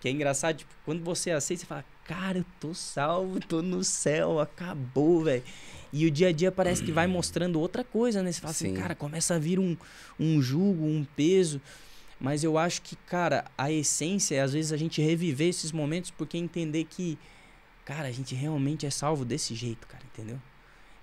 Que é engraçado, tipo, quando você aceita, você fala, cara, eu tô salvo, tô no céu, acabou, velho. E o dia a dia parece que vai uhum. mostrando outra coisa, né? Você fala assim, Sim. assim, cara, começa a vir um, um jugo, um peso. Mas eu acho que, cara, a essência é às vezes a gente reviver esses momentos porque entender que, cara, a gente realmente é salvo desse jeito, cara, entendeu?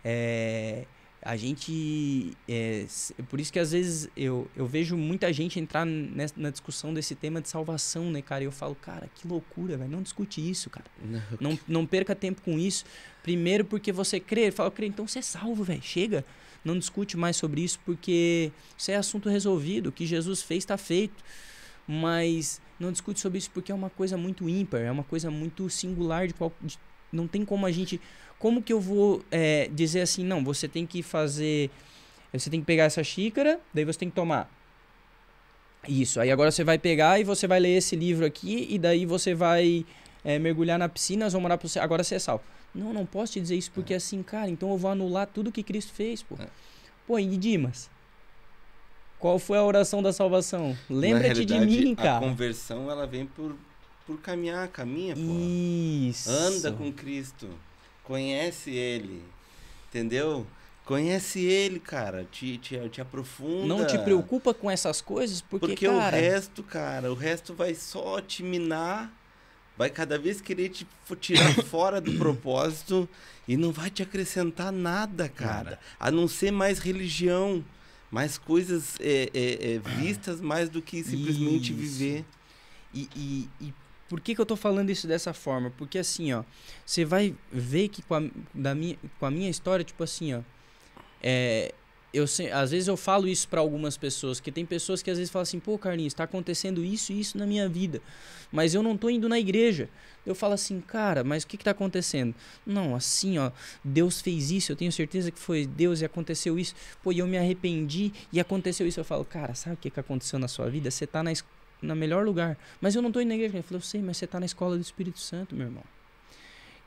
É, a gente. É, por isso que às vezes eu, eu vejo muita gente entrar nessa, na discussão desse tema de salvação, né, cara? E eu falo, cara, que loucura, velho. Não discute isso, cara. Não. não, não perca tempo com isso. Primeiro, porque você crê, ele fala, crê, então você é salvo, velho. Chega. Não discute mais sobre isso, porque isso é assunto resolvido. O que Jesus fez está feito. Mas não discute sobre isso porque é uma coisa muito ímpar, é uma coisa muito singular de qual. De, não tem como a gente como que eu vou é, dizer assim, não, você tem que fazer, você tem que pegar essa xícara, daí você tem que tomar isso. Aí agora você vai pegar e você vai ler esse livro aqui e daí você vai é, mergulhar na piscina, vamos morar pro céu. Agora você é sal. Não, não posso te dizer isso porque é. assim, cara, então eu vou anular tudo que Cristo fez, pô. É. Pô, e Dimas? Qual foi a oração da salvação? Lembra-te de mim, cara. A conversão ela vem por, por caminhar, caminha, pô. Isso. Anda com Cristo. Conhece ele. Entendeu? Conhece ele, cara. Te, te, te aprofunda. Não te preocupa com essas coisas, porque, porque cara... o resto, cara, o resto vai só te minar, vai cada vez querer te tirar fora do propósito e não vai te acrescentar nada, cara. A não ser mais religião, mais coisas é, é, é, vistas, mais do que simplesmente Isso. viver. E, e, e por que, que eu tô falando isso dessa forma? Porque assim, ó, você vai ver que com a, da minha, com a minha história, tipo assim, ó, é, eu às vezes eu falo isso para algumas pessoas, que tem pessoas que às vezes falam assim, pô, Carlinhos, está acontecendo isso e isso na minha vida, mas eu não tô indo na igreja. Eu falo assim, cara, mas o que está acontecendo? Não, assim, ó, Deus fez isso, eu tenho certeza que foi Deus e aconteceu isso. Pô, e eu me arrependi e aconteceu isso. Eu falo, cara, sabe o que, que aconteceu na sua vida? Você tá na escola no melhor lugar. Mas eu não estou indo na igreja. Ele falou, eu sei, mas você está na escola do Espírito Santo, meu irmão.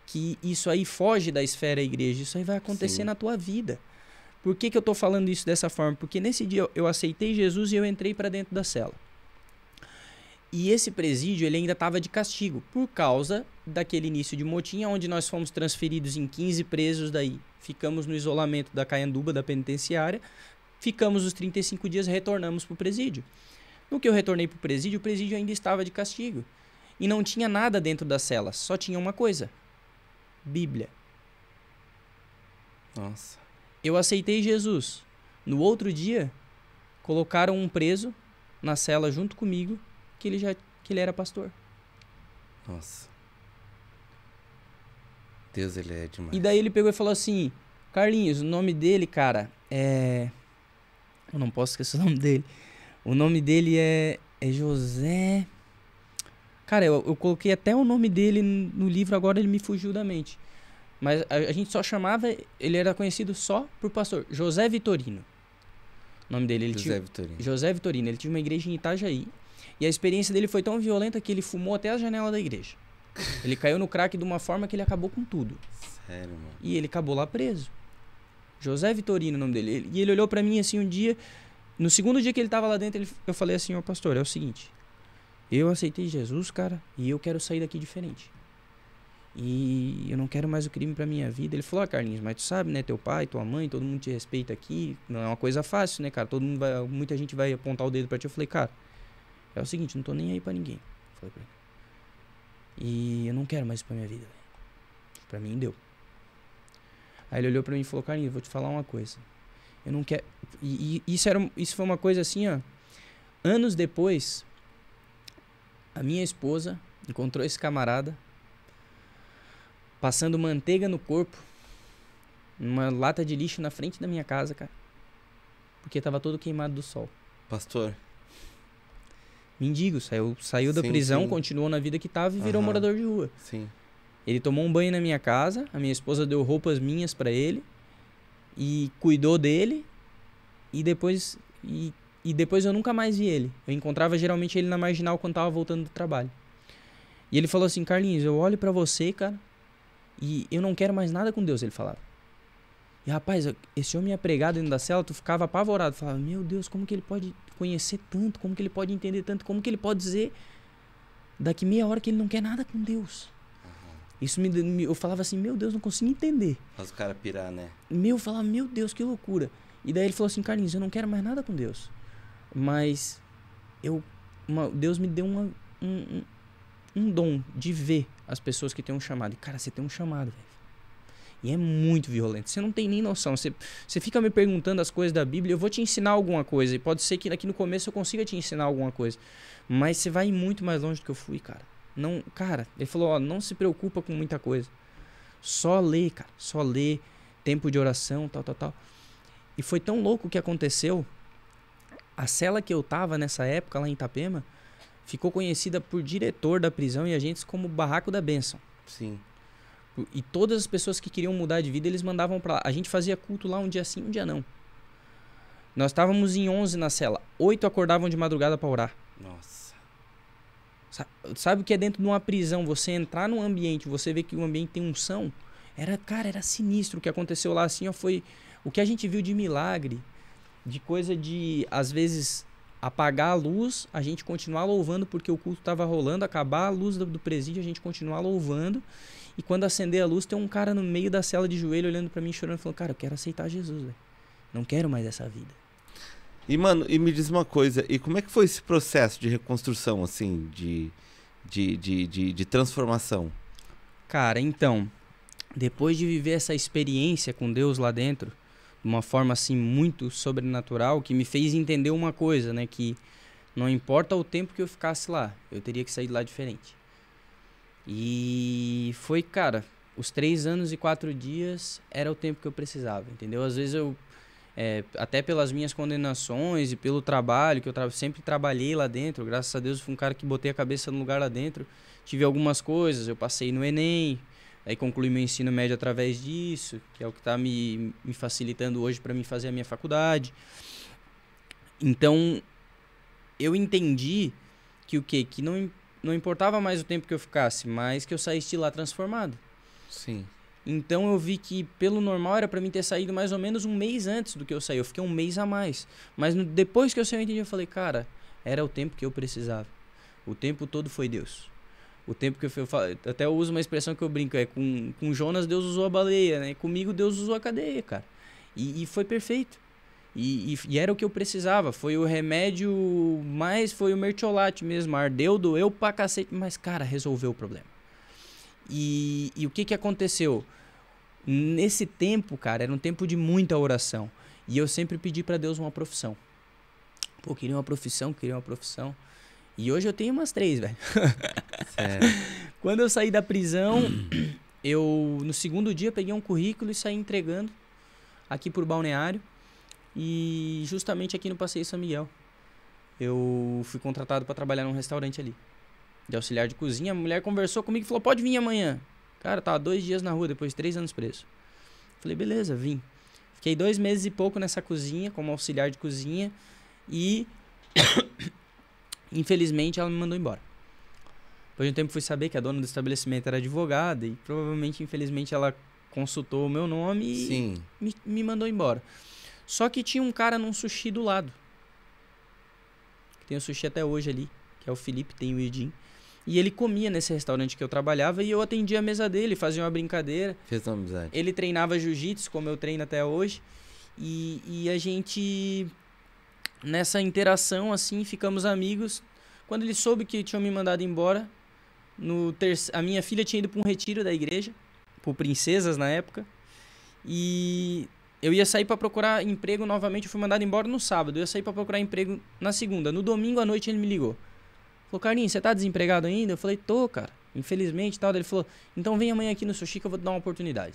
Que isso aí foge da esfera da igreja. Isso aí vai acontecer Sim. na tua vida. Por que, que eu estou falando isso dessa forma? Porque nesse dia eu aceitei Jesus e eu entrei para dentro da cela. E esse presídio ele ainda estava de castigo por causa daquele início de motim, onde nós fomos transferidos em 15 presos daí. Ficamos no isolamento da Caianduba, da penitenciária. Ficamos os 35 dias, retornamos para o presídio. No que eu retornei para o presídio, o presídio ainda estava de castigo. E não tinha nada dentro das celas, só tinha uma coisa: Bíblia. Nossa. Eu aceitei Jesus. No outro dia, colocaram um preso na cela junto comigo que ele já que ele era pastor. Nossa. Deus, ele é demais. E daí ele pegou e falou assim: Carlinhos, o nome dele, cara, é. Eu não posso esquecer o nome dele. O nome dele é, é José. Cara, eu, eu coloquei até o nome dele no livro, agora ele me fugiu da mente. Mas a, a gente só chamava. Ele era conhecido só por pastor José Vitorino. O nome dele. Ele José tinha, Vitorino. José Vitorino. Ele tinha uma igreja em Itajaí. E a experiência dele foi tão violenta que ele fumou até a janela da igreja. Ele caiu no crack de uma forma que ele acabou com tudo. Sério, mano. E ele acabou lá preso. José Vitorino, o nome dele. E ele olhou para mim assim um dia, no segundo dia que ele estava lá dentro, ele, eu falei assim, ó oh, pastor, é o seguinte. Eu aceitei Jesus, cara, e eu quero sair daqui diferente. E eu não quero mais o crime para minha vida. Ele falou, ah, Carlinhos, mas tu sabe, né? Teu pai, tua mãe, todo mundo te respeita aqui. Não é uma coisa fácil, né, cara? Todo mundo vai, muita gente vai apontar o dedo para ti. Eu falei, cara, é o seguinte, não tô nem aí para ninguém. Falei pra ele. E eu não quero mais isso pra minha vida. Pra mim, deu. Aí ele olhou para mim e falou, Carlinhos, vou te falar uma coisa. Eu não quero e, e, isso, era, isso foi uma coisa assim, ó. Anos depois, a minha esposa encontrou esse camarada passando manteiga no corpo, numa lata de lixo na frente da minha casa, cara. Porque tava todo queimado do sol. Pastor. Mendigo, saiu, saiu da sim, prisão, sim. continuou na vida que tava e virou uhum. morador de rua. Sim. Ele tomou um banho na minha casa, a minha esposa deu roupas minhas para ele e cuidou dele e depois. E, e depois eu nunca mais vi ele. Eu encontrava geralmente ele na marginal quando tava voltando do trabalho. E ele falou assim: Carlinhos, eu olho para você, cara, e eu não quero mais nada com Deus, ele falava. E rapaz, esse homem ia pregar dentro da cela, tu ficava apavorado. Falava: Meu Deus, como que ele pode conhecer tanto? Como que ele pode entender tanto? Como que ele pode dizer daqui meia hora que ele não quer nada com Deus? Isso me, eu falava assim, meu Deus, não consigo entender. Faz o cara pirar, né? Meu, eu falava, meu Deus, que loucura. E daí ele falou assim, Carlinhos, eu não quero mais nada com Deus. Mas eu uma, Deus me deu uma, um, um dom de ver as pessoas que têm um chamado. E, cara, você tem um chamado, velho. E é muito violento. Você não tem nem noção. Você, você fica me perguntando as coisas da Bíblia. Eu vou te ensinar alguma coisa. E pode ser que aqui no começo eu consiga te ensinar alguma coisa. Mas você vai muito mais longe do que eu fui, cara. Não, cara, ele falou, ó, não se preocupa com muita coisa. Só lê, cara. Só lê. Tempo de oração, tal, tal, tal. E foi tão louco o que aconteceu. A cela que eu tava nessa época lá em Itapema ficou conhecida por diretor da prisão e agentes como Barraco da Benção. Sim. E todas as pessoas que queriam mudar de vida, eles mandavam para lá. A gente fazia culto lá um dia sim, um dia não. Nós estávamos em 11 na cela. Oito acordavam de madrugada para orar. Nossa. Sabe, sabe, o que é dentro de uma prisão? Você entrar num ambiente, você ver que o ambiente tem unção. Era, cara, era sinistro. O que aconteceu lá assim, ó, foi o que a gente viu de milagre, de coisa de, às vezes, apagar a luz, a gente continuar louvando porque o culto estava rolando, acabar a luz do, do presídio, a gente continuar louvando. E quando acender a luz, tem um cara no meio da cela de joelho olhando para mim chorando, falando: "Cara, eu quero aceitar Jesus, Não quero mais essa vida". E mano, e me diz uma coisa, e como é que foi esse processo de reconstrução assim, de de, de, de, de transformação? Cara, então, depois de viver essa experiência com Deus lá dentro, de uma forma assim muito sobrenatural que me fez entender uma coisa, né, que não importa o tempo que eu ficasse lá, eu teria que sair de lá diferente. E foi, cara, os três anos e quatro dias era o tempo que eu precisava, entendeu? Às vezes eu, é, até pelas minhas condenações e pelo trabalho, que eu tra sempre trabalhei lá dentro, graças a Deus eu fui um cara que botei a cabeça no lugar lá dentro, tive algumas coisas, eu passei no Enem, Aí concluí meu ensino médio através disso, que é o que está me, me facilitando hoje para mim fazer a minha faculdade. Então, eu entendi que o quê? Que não, não importava mais o tempo que eu ficasse, mas que eu saísse de lá transformado. Sim. Então eu vi que pelo normal era para mim ter saído mais ou menos um mês antes do que eu saí. Eu fiquei um mês a mais. Mas no, depois que eu saí, eu entendi, eu falei, cara, era o tempo que eu precisava. O tempo todo foi Deus. O tempo que eu, eu falo, até eu uso uma expressão que eu brinco, é com, com Jonas Deus usou a baleia, né? Comigo Deus usou a cadeia, cara. E, e foi perfeito. E, e, e, era o que eu precisava. Foi o remédio mais, foi o mertiolate mesmo. Ardeu, doeu pra cacete, mas cara, resolveu o problema. E, e o que que aconteceu? Nesse tempo, cara, era um tempo de muita oração. E eu sempre pedi para Deus uma profissão. Pô, queria uma profissão, queria uma profissão. E hoje eu tenho umas três, velho. Quando eu saí da prisão, eu no segundo dia peguei um currículo e saí entregando aqui por Balneário e justamente aqui no Passeio São Miguel. Eu fui contratado para trabalhar num restaurante ali, de auxiliar de cozinha. A mulher conversou comigo e falou: pode vir amanhã. Cara, tava dois dias na rua, depois três anos preso. Falei: beleza, vim. Fiquei dois meses e pouco nessa cozinha, como auxiliar de cozinha, e Infelizmente, ela me mandou embora. Depois de um tempo, fui saber que a dona do estabelecimento era advogada e provavelmente, infelizmente, ela consultou o meu nome e Sim. Me, me mandou embora. Só que tinha um cara num sushi do lado. Tem o sushi até hoje ali, que é o Felipe, tem o Edinho. E ele comia nesse restaurante que eu trabalhava e eu atendia a mesa dele, fazia uma brincadeira. Fez uma amizade. Ele treinava jiu-jitsu, como eu treino até hoje. E, e a gente nessa interação, assim, ficamos amigos. Quando ele soube que tinham me mandado embora, no terce a minha filha tinha ido para um retiro da igreja, por princesas na época, e eu ia sair para procurar emprego novamente. Eu fui mandado embora no sábado, eu ia sair para procurar emprego na segunda. No domingo à noite ele me ligou. Falou, Carlinhos, você tá desempregado ainda? Eu falei, tô, cara, infelizmente tal. Ele falou, então vem amanhã aqui no Sushi que eu vou te dar uma oportunidade.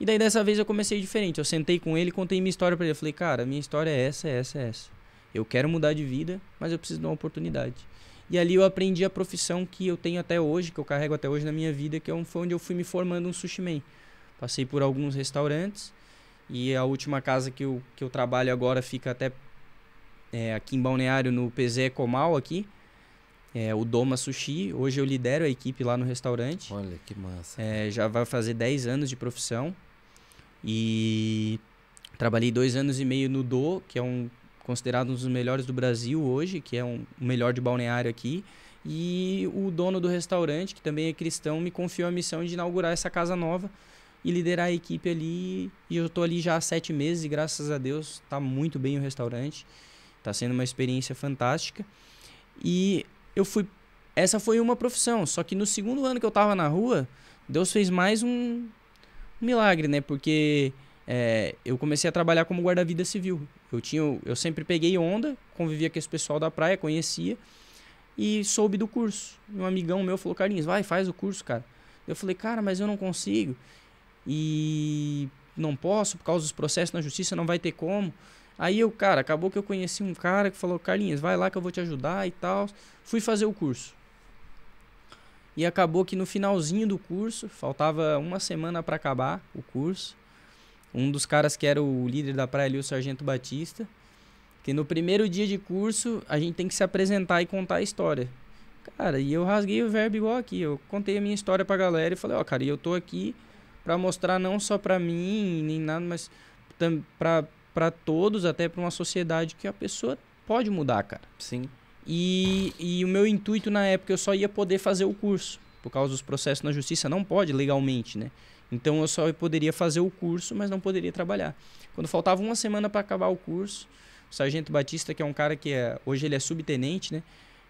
E daí dessa vez eu comecei diferente. Eu sentei com ele, contei minha história para ele. Eu falei, cara, minha história é essa, é essa, é essa. Eu quero mudar de vida, mas eu preciso de uma oportunidade. E ali eu aprendi a profissão que eu tenho até hoje, que eu carrego até hoje na minha vida, que é foi onde eu fui me formando um sushi man. Passei por alguns restaurantes e a última casa que eu, que eu trabalho agora fica até é, aqui em Balneário, no PZ Comal aqui. É, o Doma Sushi. Hoje eu lidero a equipe lá no restaurante. Olha, que massa. É, já vai fazer 10 anos de profissão. E trabalhei dois anos e meio no Do, que é um considerado um dos melhores do Brasil hoje, que é um, o melhor de balneário aqui. E o dono do restaurante, que também é cristão, me confiou a missão de inaugurar essa casa nova e liderar a equipe ali. E eu estou ali já há sete meses e graças a Deus está muito bem o restaurante. Está sendo uma experiência fantástica. E eu fui. Essa foi uma profissão. Só que no segundo ano que eu estava na rua, Deus fez mais um, um milagre, né? Porque é, eu comecei a trabalhar como guarda-vida civil. Eu, tinha, eu sempre peguei onda, convivia com esse pessoal da praia, conhecia, e soube do curso. Um amigão meu falou, Carlinhos, vai, faz o curso, cara. Eu falei, cara, mas eu não consigo. E não posso, por causa dos processos na justiça, não vai ter como. Aí eu, cara, acabou que eu conheci um cara que falou, Carlinhos, vai lá que eu vou te ajudar e tal. Fui fazer o curso. E acabou que no finalzinho do curso, faltava uma semana para acabar o curso, um dos caras que era o líder da praia ali, o Sargento Batista, que no primeiro dia de curso a gente tem que se apresentar e contar a história. Cara, e eu rasguei o verbo igual aqui, eu contei a minha história pra galera e falei, ó, oh, cara, eu tô aqui para mostrar não só pra mim, nem nada, mas pra, pra todos, até pra uma sociedade que a pessoa pode mudar, cara. Sim. E, e o meu intuito na época eu só ia poder fazer o curso, por causa dos processos na justiça, não pode legalmente, né? Então eu só poderia fazer o curso, mas não poderia trabalhar. Quando faltava uma semana para acabar o curso, o Sargento Batista, que é um cara que é, hoje ele é subtenente, né?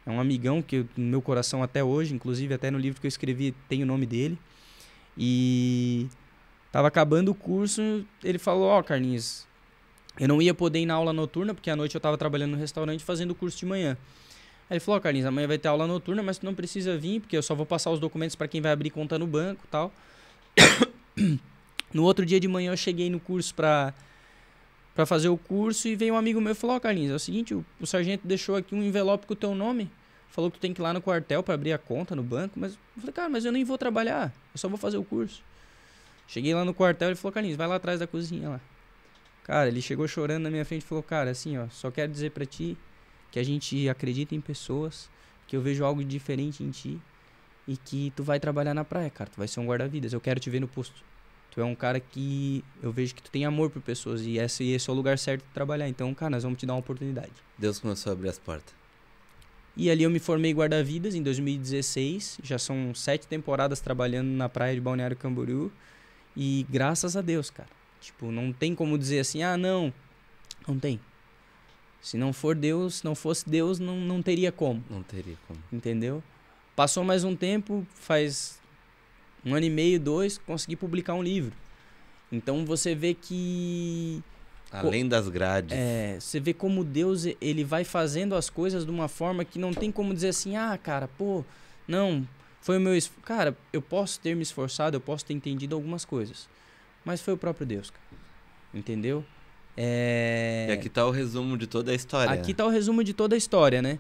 É um amigão que eu, no meu coração até hoje, inclusive até no livro que eu escrevi tem o nome dele. E tava acabando o curso, ele falou: "Ó, oh, Carlinhos, eu não ia poder ir na aula noturna porque à noite eu tava trabalhando no restaurante fazendo o curso de manhã. Aí ele falou, oh, Carlinhos, amanhã vai ter aula noturna, mas tu não precisa vir, porque eu só vou passar os documentos para quem vai abrir conta no banco e tal. no outro dia de manhã eu cheguei no curso para para fazer o curso e veio um amigo meu e falou, oh, Carlinhos, é o seguinte, o, o sargento deixou aqui um envelope com o teu nome, falou que tu tem que ir lá no quartel para abrir a conta no banco, mas eu falei, cara, mas eu nem vou trabalhar, eu só vou fazer o curso. Cheguei lá no quartel, ele falou, Carlinhos, vai lá atrás da cozinha lá. Cara, ele chegou chorando na minha frente e falou, cara, assim, ó, só quero dizer para ti que a gente acredita em pessoas, que eu vejo algo diferente em ti e que tu vai trabalhar na praia, cara. Tu vai ser um guarda-vidas. Eu quero te ver no posto. Tu é um cara que eu vejo que tu tem amor por pessoas e esse, esse é o lugar certo de trabalhar. Então, cara, nós vamos te dar uma oportunidade. Deus começou a abrir as portas. E ali eu me formei guarda-vidas em 2016. Já são sete temporadas trabalhando na praia de Balneário Camboriú. E graças a Deus, cara. Tipo, não tem como dizer assim, ah, não. Não tem. Se não for Deus, se não fosse Deus, não, não teria como. Não teria como. Entendeu? Passou mais um tempo, faz um ano e meio, dois, consegui publicar um livro. Então você vê que além das grades. É, você vê como Deus ele vai fazendo as coisas de uma forma que não tem como dizer assim: "Ah, cara, pô, não, foi o meu, es... cara, eu posso ter me esforçado, eu posso ter entendido algumas coisas, mas foi o próprio Deus, cara. Entendeu? É... E aqui tá o resumo de toda a história. Aqui tá o resumo de toda a história, né?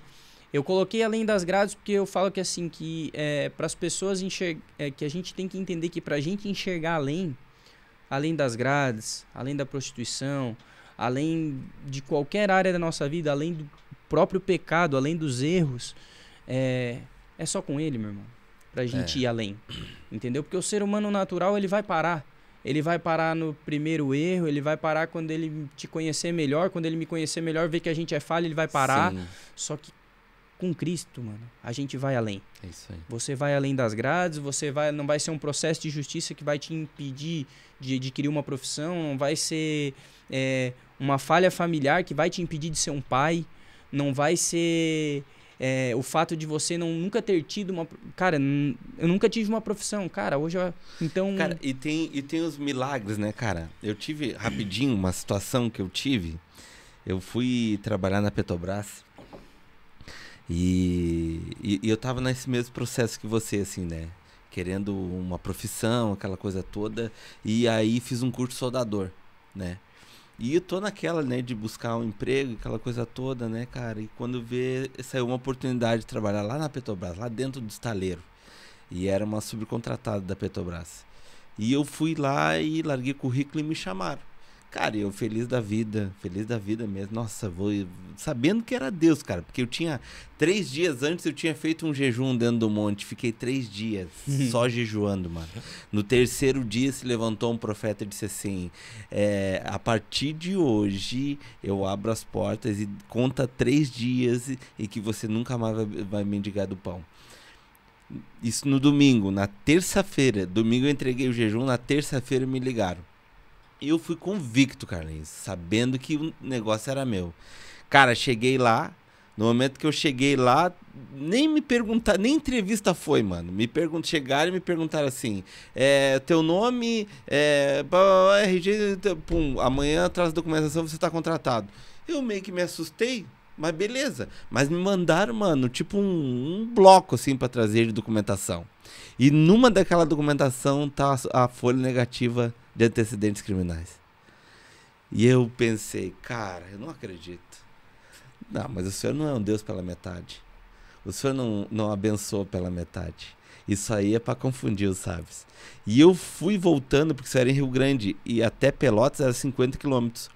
Eu coloquei além das grades porque eu falo que assim que é, para as pessoas enxergar, é, que a gente tem que entender que para a gente enxergar além, além das grades, além da prostituição, além de qualquer área da nossa vida, além do próprio pecado, além dos erros, é, é só com Ele, meu irmão, para a gente é. ir além, entendeu? Porque o ser humano natural ele vai parar ele vai parar no primeiro erro, ele vai parar quando ele te conhecer melhor, quando ele me conhecer melhor, ver que a gente é falha, ele vai parar. Sim. Só que com Cristo, mano, a gente vai além. É isso aí. Você vai além das grades, você vai, não vai ser um processo de justiça que vai te impedir de adquirir uma profissão, não vai ser é, uma falha familiar que vai te impedir de ser um pai, não vai ser é, o fato de você não nunca ter tido uma. Cara, eu nunca tive uma profissão, cara. Hoje eu. Então. Cara, e tem, e tem os milagres, né, cara? Eu tive rapidinho uma situação que eu tive. Eu fui trabalhar na Petrobras. E, e, e eu tava nesse mesmo processo que você, assim, né? Querendo uma profissão, aquela coisa toda. E aí fiz um curso soldador, né? E eu tô naquela, né, de buscar um emprego, aquela coisa toda, né, cara? E quando vê, saiu uma oportunidade de trabalhar lá na Petrobras, lá dentro do estaleiro. E era uma subcontratada da Petrobras. E eu fui lá e larguei currículo e me chamaram. Cara, eu feliz da vida, feliz da vida mesmo. Nossa, vou sabendo que era Deus, cara, porque eu tinha três dias antes eu tinha feito um jejum dentro do monte, fiquei três dias só jejuando, mano. No terceiro dia se levantou um profeta e disse assim: é, a partir de hoje eu abro as portas e conta três dias e, e que você nunca mais vai, vai mendigar do pão. Isso no domingo, na terça-feira. Domingo eu entreguei o jejum, na terça-feira me ligaram eu fui convicto, Carlinhos, sabendo que o negócio era meu. Cara, cheguei lá, no momento que eu cheguei lá, nem me perguntaram, nem entrevista foi, mano. Me perguntaram, chegaram e me perguntaram assim: é, teu nome, é, RG, pum, amanhã traz documentação, você tá contratado. Eu meio que me assustei, mas beleza. Mas me mandaram, mano, tipo um, um bloco assim para trazer de documentação. E numa daquela documentação tá a folha negativa de antecedentes criminais. E eu pensei, cara, eu não acredito. Não, mas o senhor não é um Deus pela metade. O senhor não, não abençoou pela metade. Isso aí é para confundir os sábios. E eu fui voltando, porque isso era em Rio Grande, e até Pelotas era 50 quilômetros.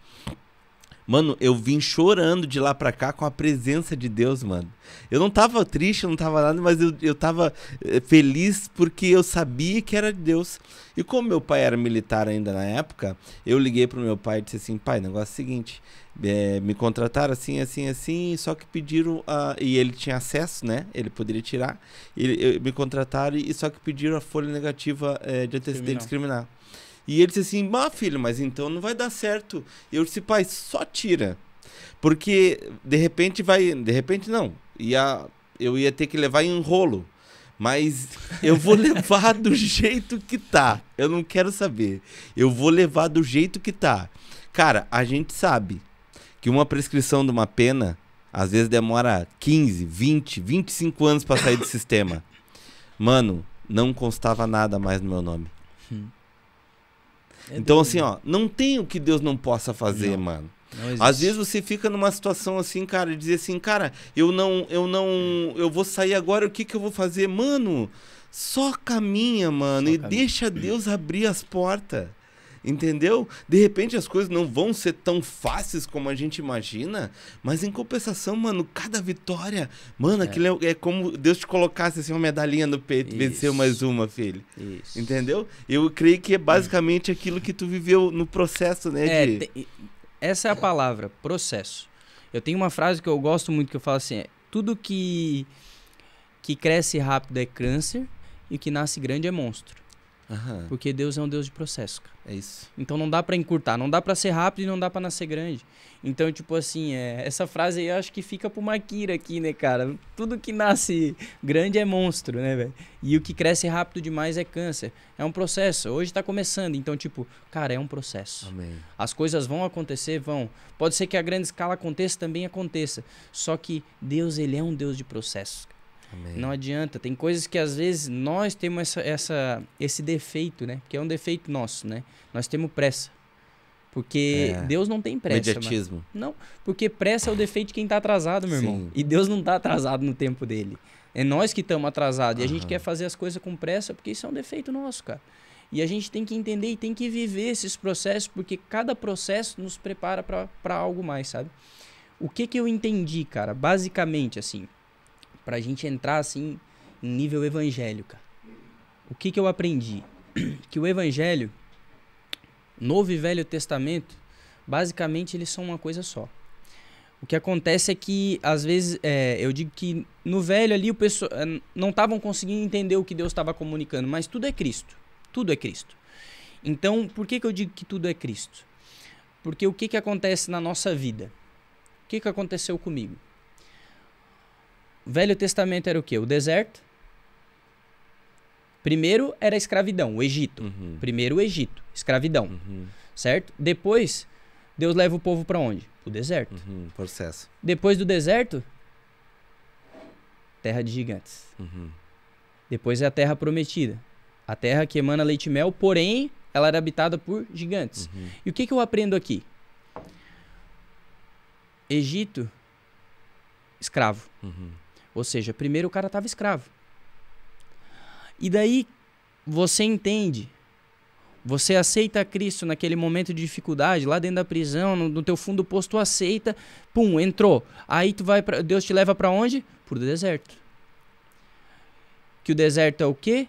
Mano, eu vim chorando de lá pra cá com a presença de Deus, mano. Eu não tava triste, eu não tava nada, mas eu, eu tava eh, feliz porque eu sabia que era de Deus. E como meu pai era militar ainda na época, eu liguei pro meu pai e disse assim: pai, negócio é o seguinte. É, me contrataram assim, assim, assim, só que pediram. A, e ele tinha acesso, né? Ele poderia tirar. Ele, eu, me contrataram e só que pediram a folha negativa é, de antecedentes criminal. criminal. E ele disse assim: "Bah, filho, mas então não vai dar certo". Eu disse: "Pai, só tira". Porque de repente vai, de repente não. Ia eu ia ter que levar em rolo. Mas eu vou levar do jeito que tá. Eu não quero saber. Eu vou levar do jeito que tá. Cara, a gente sabe que uma prescrição de uma pena às vezes demora 15, 20, 25 anos para sair do sistema. Mano, não constava nada mais no meu nome. É então, assim, ó, não tem o que Deus não possa fazer, não. mano. Às vezes você fica numa situação assim, cara, e dizer assim, cara, eu não, eu não, eu vou sair agora, o que que eu vou fazer? Mano, só caminha, mano, só e caminha. deixa Deus abrir as portas. Entendeu? De repente as coisas não vão ser tão fáceis como a gente imagina, mas em compensação, mano, cada vitória, mano, é. aquilo é, é como Deus te colocasse assim uma medalhinha no peito, Isso. venceu mais uma, filho. Isso. Entendeu? Eu creio que é basicamente é. aquilo que tu viveu no processo, né? De... É, te... Essa é a palavra, processo. Eu tenho uma frase que eu gosto muito que eu falo assim, é, tudo que que cresce rápido é câncer e o que nasce grande é monstro. Uhum. Porque Deus é um Deus de processo, cara. É isso. Então não dá para encurtar, não dá para ser rápido e não dá para nascer grande. Então, tipo assim, é, essa frase aí eu acho que fica pro Maquira aqui, né, cara? Tudo que nasce grande é monstro, né, velho? E o que cresce rápido demais é câncer. É um processo. Hoje tá começando, então, tipo, cara, é um processo. Amém. As coisas vão acontecer, vão. Pode ser que a grande escala aconteça, também aconteça. Só que Deus, ele é um Deus de processo. Amém. Não adianta. Tem coisas que às vezes nós temos essa, essa, esse defeito, né? Que é um defeito nosso, né? Nós temos pressa. Porque é. Deus não tem pressa. Mediatismo. Mas... Não, porque pressa é o defeito de quem está atrasado, meu Sim. irmão. E Deus não está atrasado no tempo dele. É nós que estamos atrasados. Uhum. E a gente quer fazer as coisas com pressa porque isso é um defeito nosso, cara. E a gente tem que entender e tem que viver esses processos, porque cada processo nos prepara para algo mais, sabe? O que que eu entendi, cara? Basicamente, assim, para a gente entrar assim em nível evangélico, O que que eu aprendi? Que o evangelho, Novo e Velho Testamento, basicamente eles são uma coisa só. O que acontece é que, às vezes, é, eu digo que no velho ali o pessoal é, não estavam conseguindo entender o que Deus estava comunicando, mas tudo é Cristo. Tudo é Cristo. Então, por que, que eu digo que tudo é Cristo? Porque o que, que acontece na nossa vida? O que, que aconteceu comigo? Velho Testamento era o quê? O deserto. Primeiro era a escravidão, o Egito. Uhum. Primeiro o Egito, escravidão. Uhum. Certo? Depois, Deus leva o povo para onde? O deserto. Uhum, processo. Depois do deserto, terra de gigantes. Uhum. Depois é a terra prometida. A terra que emana leite e mel, porém, ela era habitada por gigantes. Uhum. E o que, que eu aprendo aqui? Egito, escravo. Uhum. Ou seja, primeiro o cara estava escravo. E daí você entende. Você aceita Cristo naquele momento de dificuldade, lá dentro da prisão, no, no teu fundo posto, poço, tu aceita, pum, entrou. Aí tu vai pra, Deus te leva para onde? para o deserto. Que o deserto é o quê?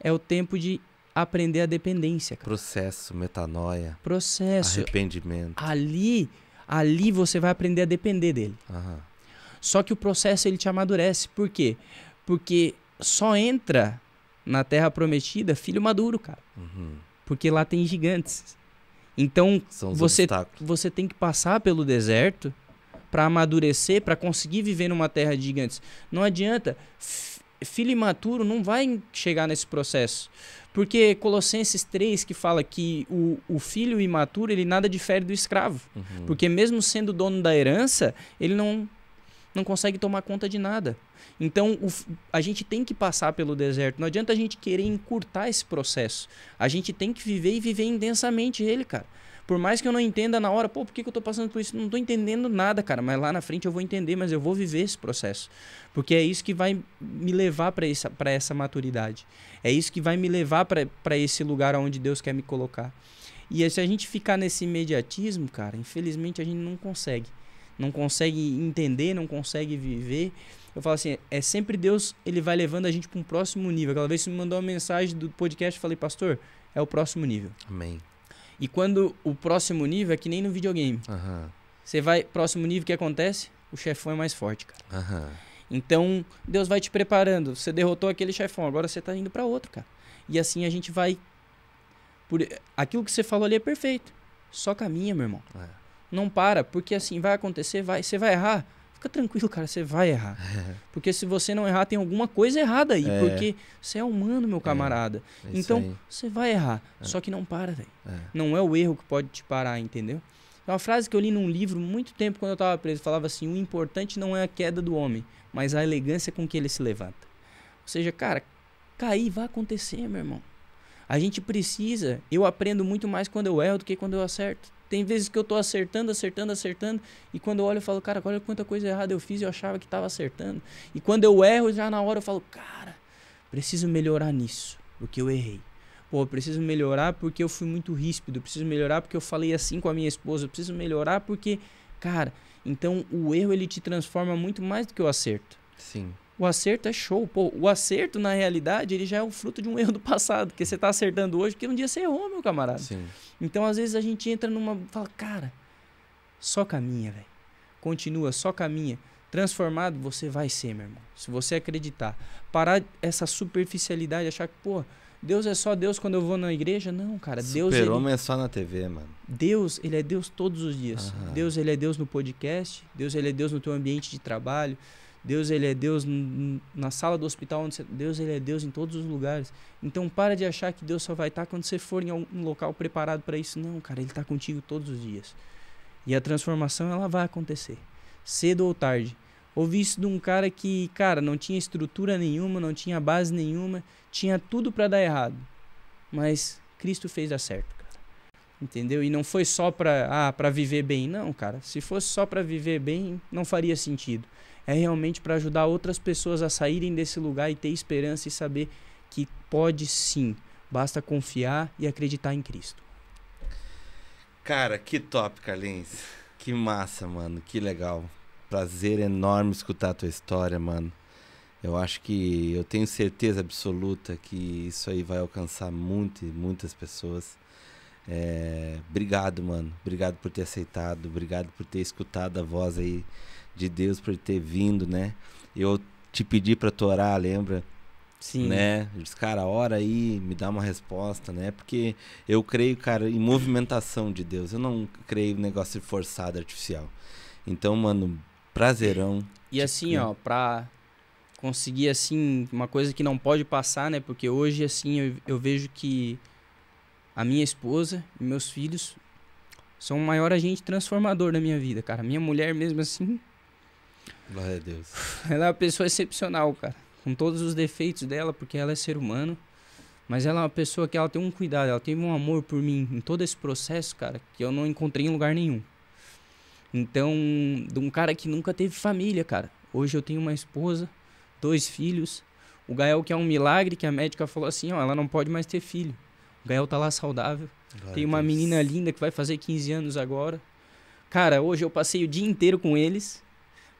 É o tempo de aprender a dependência, cara. Processo, metanoia. Processo. Arrependimento. Ali, ali você vai aprender a depender dele. Aham. Só que o processo ele te amadurece. Por quê? Porque só entra na Terra Prometida filho maduro, cara. Uhum. Porque lá tem gigantes. Então, você, você tem que passar pelo deserto para amadurecer, para conseguir viver numa terra de gigantes. Não adianta. filho imaturo não vai chegar nesse processo. Porque Colossenses 3, que fala que o, o filho imaturo, ele nada difere do escravo. Uhum. Porque mesmo sendo dono da herança, ele não não consegue tomar conta de nada. Então, o, a gente tem que passar pelo deserto. Não adianta a gente querer encurtar esse processo. A gente tem que viver e viver intensamente ele, cara. Por mais que eu não entenda na hora, pô, por que, que eu tô passando por isso? Não tô entendendo nada, cara. Mas lá na frente eu vou entender, mas eu vou viver esse processo. Porque é isso que vai me levar para essa, pra essa maturidade. É isso que vai me levar para esse lugar onde Deus quer me colocar. E se a gente ficar nesse imediatismo, cara, infelizmente a gente não consegue não consegue entender, não consegue viver. Eu falo assim, é sempre Deus, ele vai levando a gente para um próximo nível. Aquela vez você me mandou uma mensagem do podcast, eu falei, pastor, é o próximo nível. Amém. E quando o próximo nível é que nem no videogame. Você vai, próximo nível, o que acontece? O chefão é mais forte, cara. Então, Deus vai te preparando. Você derrotou aquele chefão, agora você está indo para outro, cara. E assim a gente vai. Por... Aquilo que você falou ali é perfeito. Só caminha, meu irmão. É. Não para, porque assim, vai acontecer, vai, você vai errar. Fica tranquilo, cara, você vai errar. É. Porque se você não errar, tem alguma coisa errada aí. É. Porque você é humano, meu é, camarada. É. Então, você vai errar. É. Só que não para, velho. É. Não é o erro que pode te parar, entendeu? é Uma frase que eu li num livro muito tempo quando eu estava preso falava assim: o importante não é a queda do homem, mas a elegância com que ele se levanta. Ou seja, cara, cair vai acontecer, meu irmão. A gente precisa. Eu aprendo muito mais quando eu erro do que quando eu acerto. Tem vezes que eu tô acertando, acertando, acertando. E quando eu olho, eu falo, cara, olha quanta coisa errada eu fiz eu achava que tava acertando. E quando eu erro, já na hora eu falo, cara, preciso melhorar nisso, porque eu errei. Pô, eu preciso melhorar porque eu fui muito ríspido. Eu preciso melhorar porque eu falei assim com a minha esposa. Eu preciso melhorar porque, cara. Então o erro ele te transforma muito mais do que o acerto. Sim. O acerto é show. Pô, o acerto, na realidade, ele já é o fruto de um erro do passado, que você está acertando hoje, porque um dia você errou, meu camarada. Sim. Então, às vezes, a gente entra numa. fala, cara, só caminha, velho. Continua, só caminha. Transformado você vai ser, meu irmão. Se você acreditar. Parar essa superficialidade, achar que, pô, Deus é só Deus quando eu vou na igreja? Não, cara. Deus Super-homem ele... é só na TV, mano. Deus, ele é Deus todos os dias. Aham. Deus, ele é Deus no podcast. Deus, ele é Deus no teu ambiente de trabalho. Deus ele é Deus na sala do hospital onde você... Deus ele é Deus em todos os lugares. Então para de achar que Deus só vai estar quando você for em um local preparado para isso. Não, cara, ele está contigo todos os dias. E a transformação ela vai acontecer, cedo ou tarde. Ouvi isso de um cara que, cara, não tinha estrutura nenhuma, não tinha base nenhuma, tinha tudo para dar errado. Mas Cristo fez dar certo, cara. Entendeu? E não foi só para ah, para viver bem, não, cara. Se fosse só para viver bem, não faria sentido é realmente para ajudar outras pessoas a saírem desse lugar e ter esperança e saber que pode sim, basta confiar e acreditar em Cristo. Cara, que top, Carlinhos. Que massa, mano. Que legal. Prazer enorme escutar a tua história, mano. Eu acho que eu tenho certeza absoluta que isso aí vai alcançar muito, muitas pessoas. É, obrigado, mano. Obrigado por ter aceitado. Obrigado por ter escutado a voz aí de Deus por ter vindo, né? Eu te pedi para tu orar, lembra? Sim. Né? Eu disse, cara, ora aí, me dá uma resposta, né? Porque eu creio, cara, em movimentação de Deus. Eu não creio em negócio forçado, artificial. Então, mano, prazerão. E tipo, assim, né? ó, pra conseguir, assim, uma coisa que não pode passar, né? Porque hoje, assim, eu, eu vejo que a minha esposa e meus filhos são o maior agente transformador da minha vida, cara. Minha mulher mesmo, assim, Glória a Deus. Ela é uma pessoa excepcional, cara. Com todos os defeitos dela, porque ela é ser humano. Mas ela é uma pessoa que ela tem um cuidado, ela tem um amor por mim em todo esse processo, cara, que eu não encontrei em lugar nenhum. Então, de um cara que nunca teve família, cara. Hoje eu tenho uma esposa, dois filhos. O Gael, que é um milagre, que a médica falou assim: ó, ela não pode mais ter filho. O Gael tá lá saudável. Glória tem uma menina linda que vai fazer 15 anos agora. Cara, hoje eu passei o dia inteiro com eles.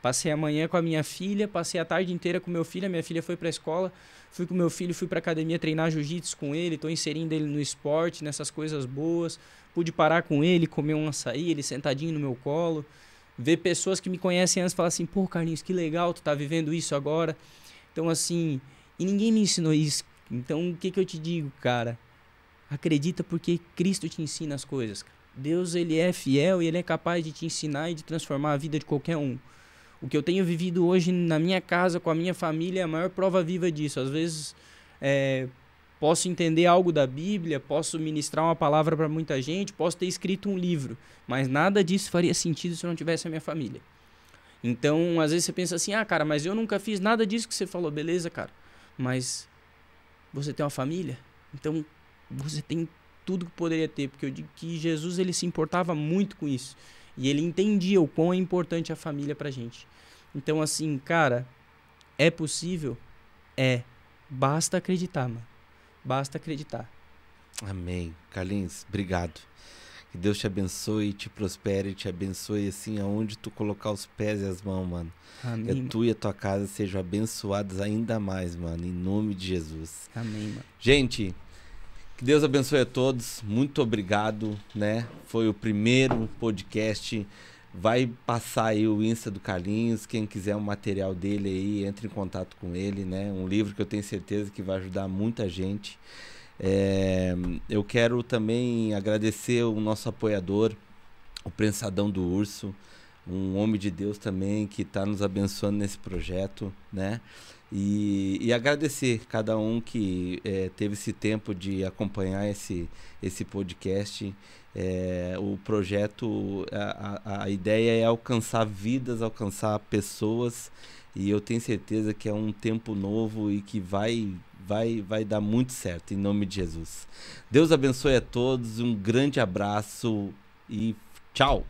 Passei a manhã com a minha filha, passei a tarde inteira com meu filho, a minha filha foi para a escola, fui com meu filho, fui para academia treinar jiu-jitsu com ele, estou inserindo ele no esporte, nessas coisas boas. Pude parar com ele, comer um açaí, ele sentadinho no meu colo. Ver pessoas que me conhecem antes falar assim: "Pô, Carlinhos, que legal, tu tá vivendo isso agora". Então assim, e ninguém me ensinou isso. Então, o que que eu te digo, cara? Acredita porque Cristo te ensina as coisas. Deus ele é fiel e ele é capaz de te ensinar e de transformar a vida de qualquer um. O que eu tenho vivido hoje na minha casa, com a minha família, é a maior prova viva disso. Às vezes é, posso entender algo da Bíblia, posso ministrar uma palavra para muita gente, posso ter escrito um livro, mas nada disso faria sentido se eu não tivesse a minha família. Então, às vezes você pensa assim: ah, cara, mas eu nunca fiz nada disso que você falou, beleza, cara, mas você tem uma família, então você tem tudo que poderia ter, porque eu digo que Jesus ele se importava muito com isso. E ele entendia o quão é importante a família pra gente. Então, assim, cara, é possível? É. Basta acreditar, mano. Basta acreditar. Amém. Carlinhos, obrigado. Que Deus te abençoe, te prospere, te abençoe assim, aonde tu colocar os pés e as mãos, mano. Amém. Que tu e a tua casa sejam abençoados ainda mais, mano. Em nome de Jesus. Amém, mano. Gente, que Deus abençoe a todos. Muito obrigado, né? Foi o primeiro podcast. Vai passar aí o Insta do Carlinhos. Quem quiser o material dele aí, entre em contato com ele, né? Um livro que eu tenho certeza que vai ajudar muita gente. É... eu quero também agradecer o nosso apoiador, o Prensadão do Urso, um homem de Deus também que está nos abençoando nesse projeto, né? E, e agradecer cada um que é, teve esse tempo de acompanhar esse, esse podcast. É, o projeto, a, a ideia é alcançar vidas, alcançar pessoas. E eu tenho certeza que é um tempo novo e que vai vai, vai dar muito certo, em nome de Jesus. Deus abençoe a todos, um grande abraço e tchau!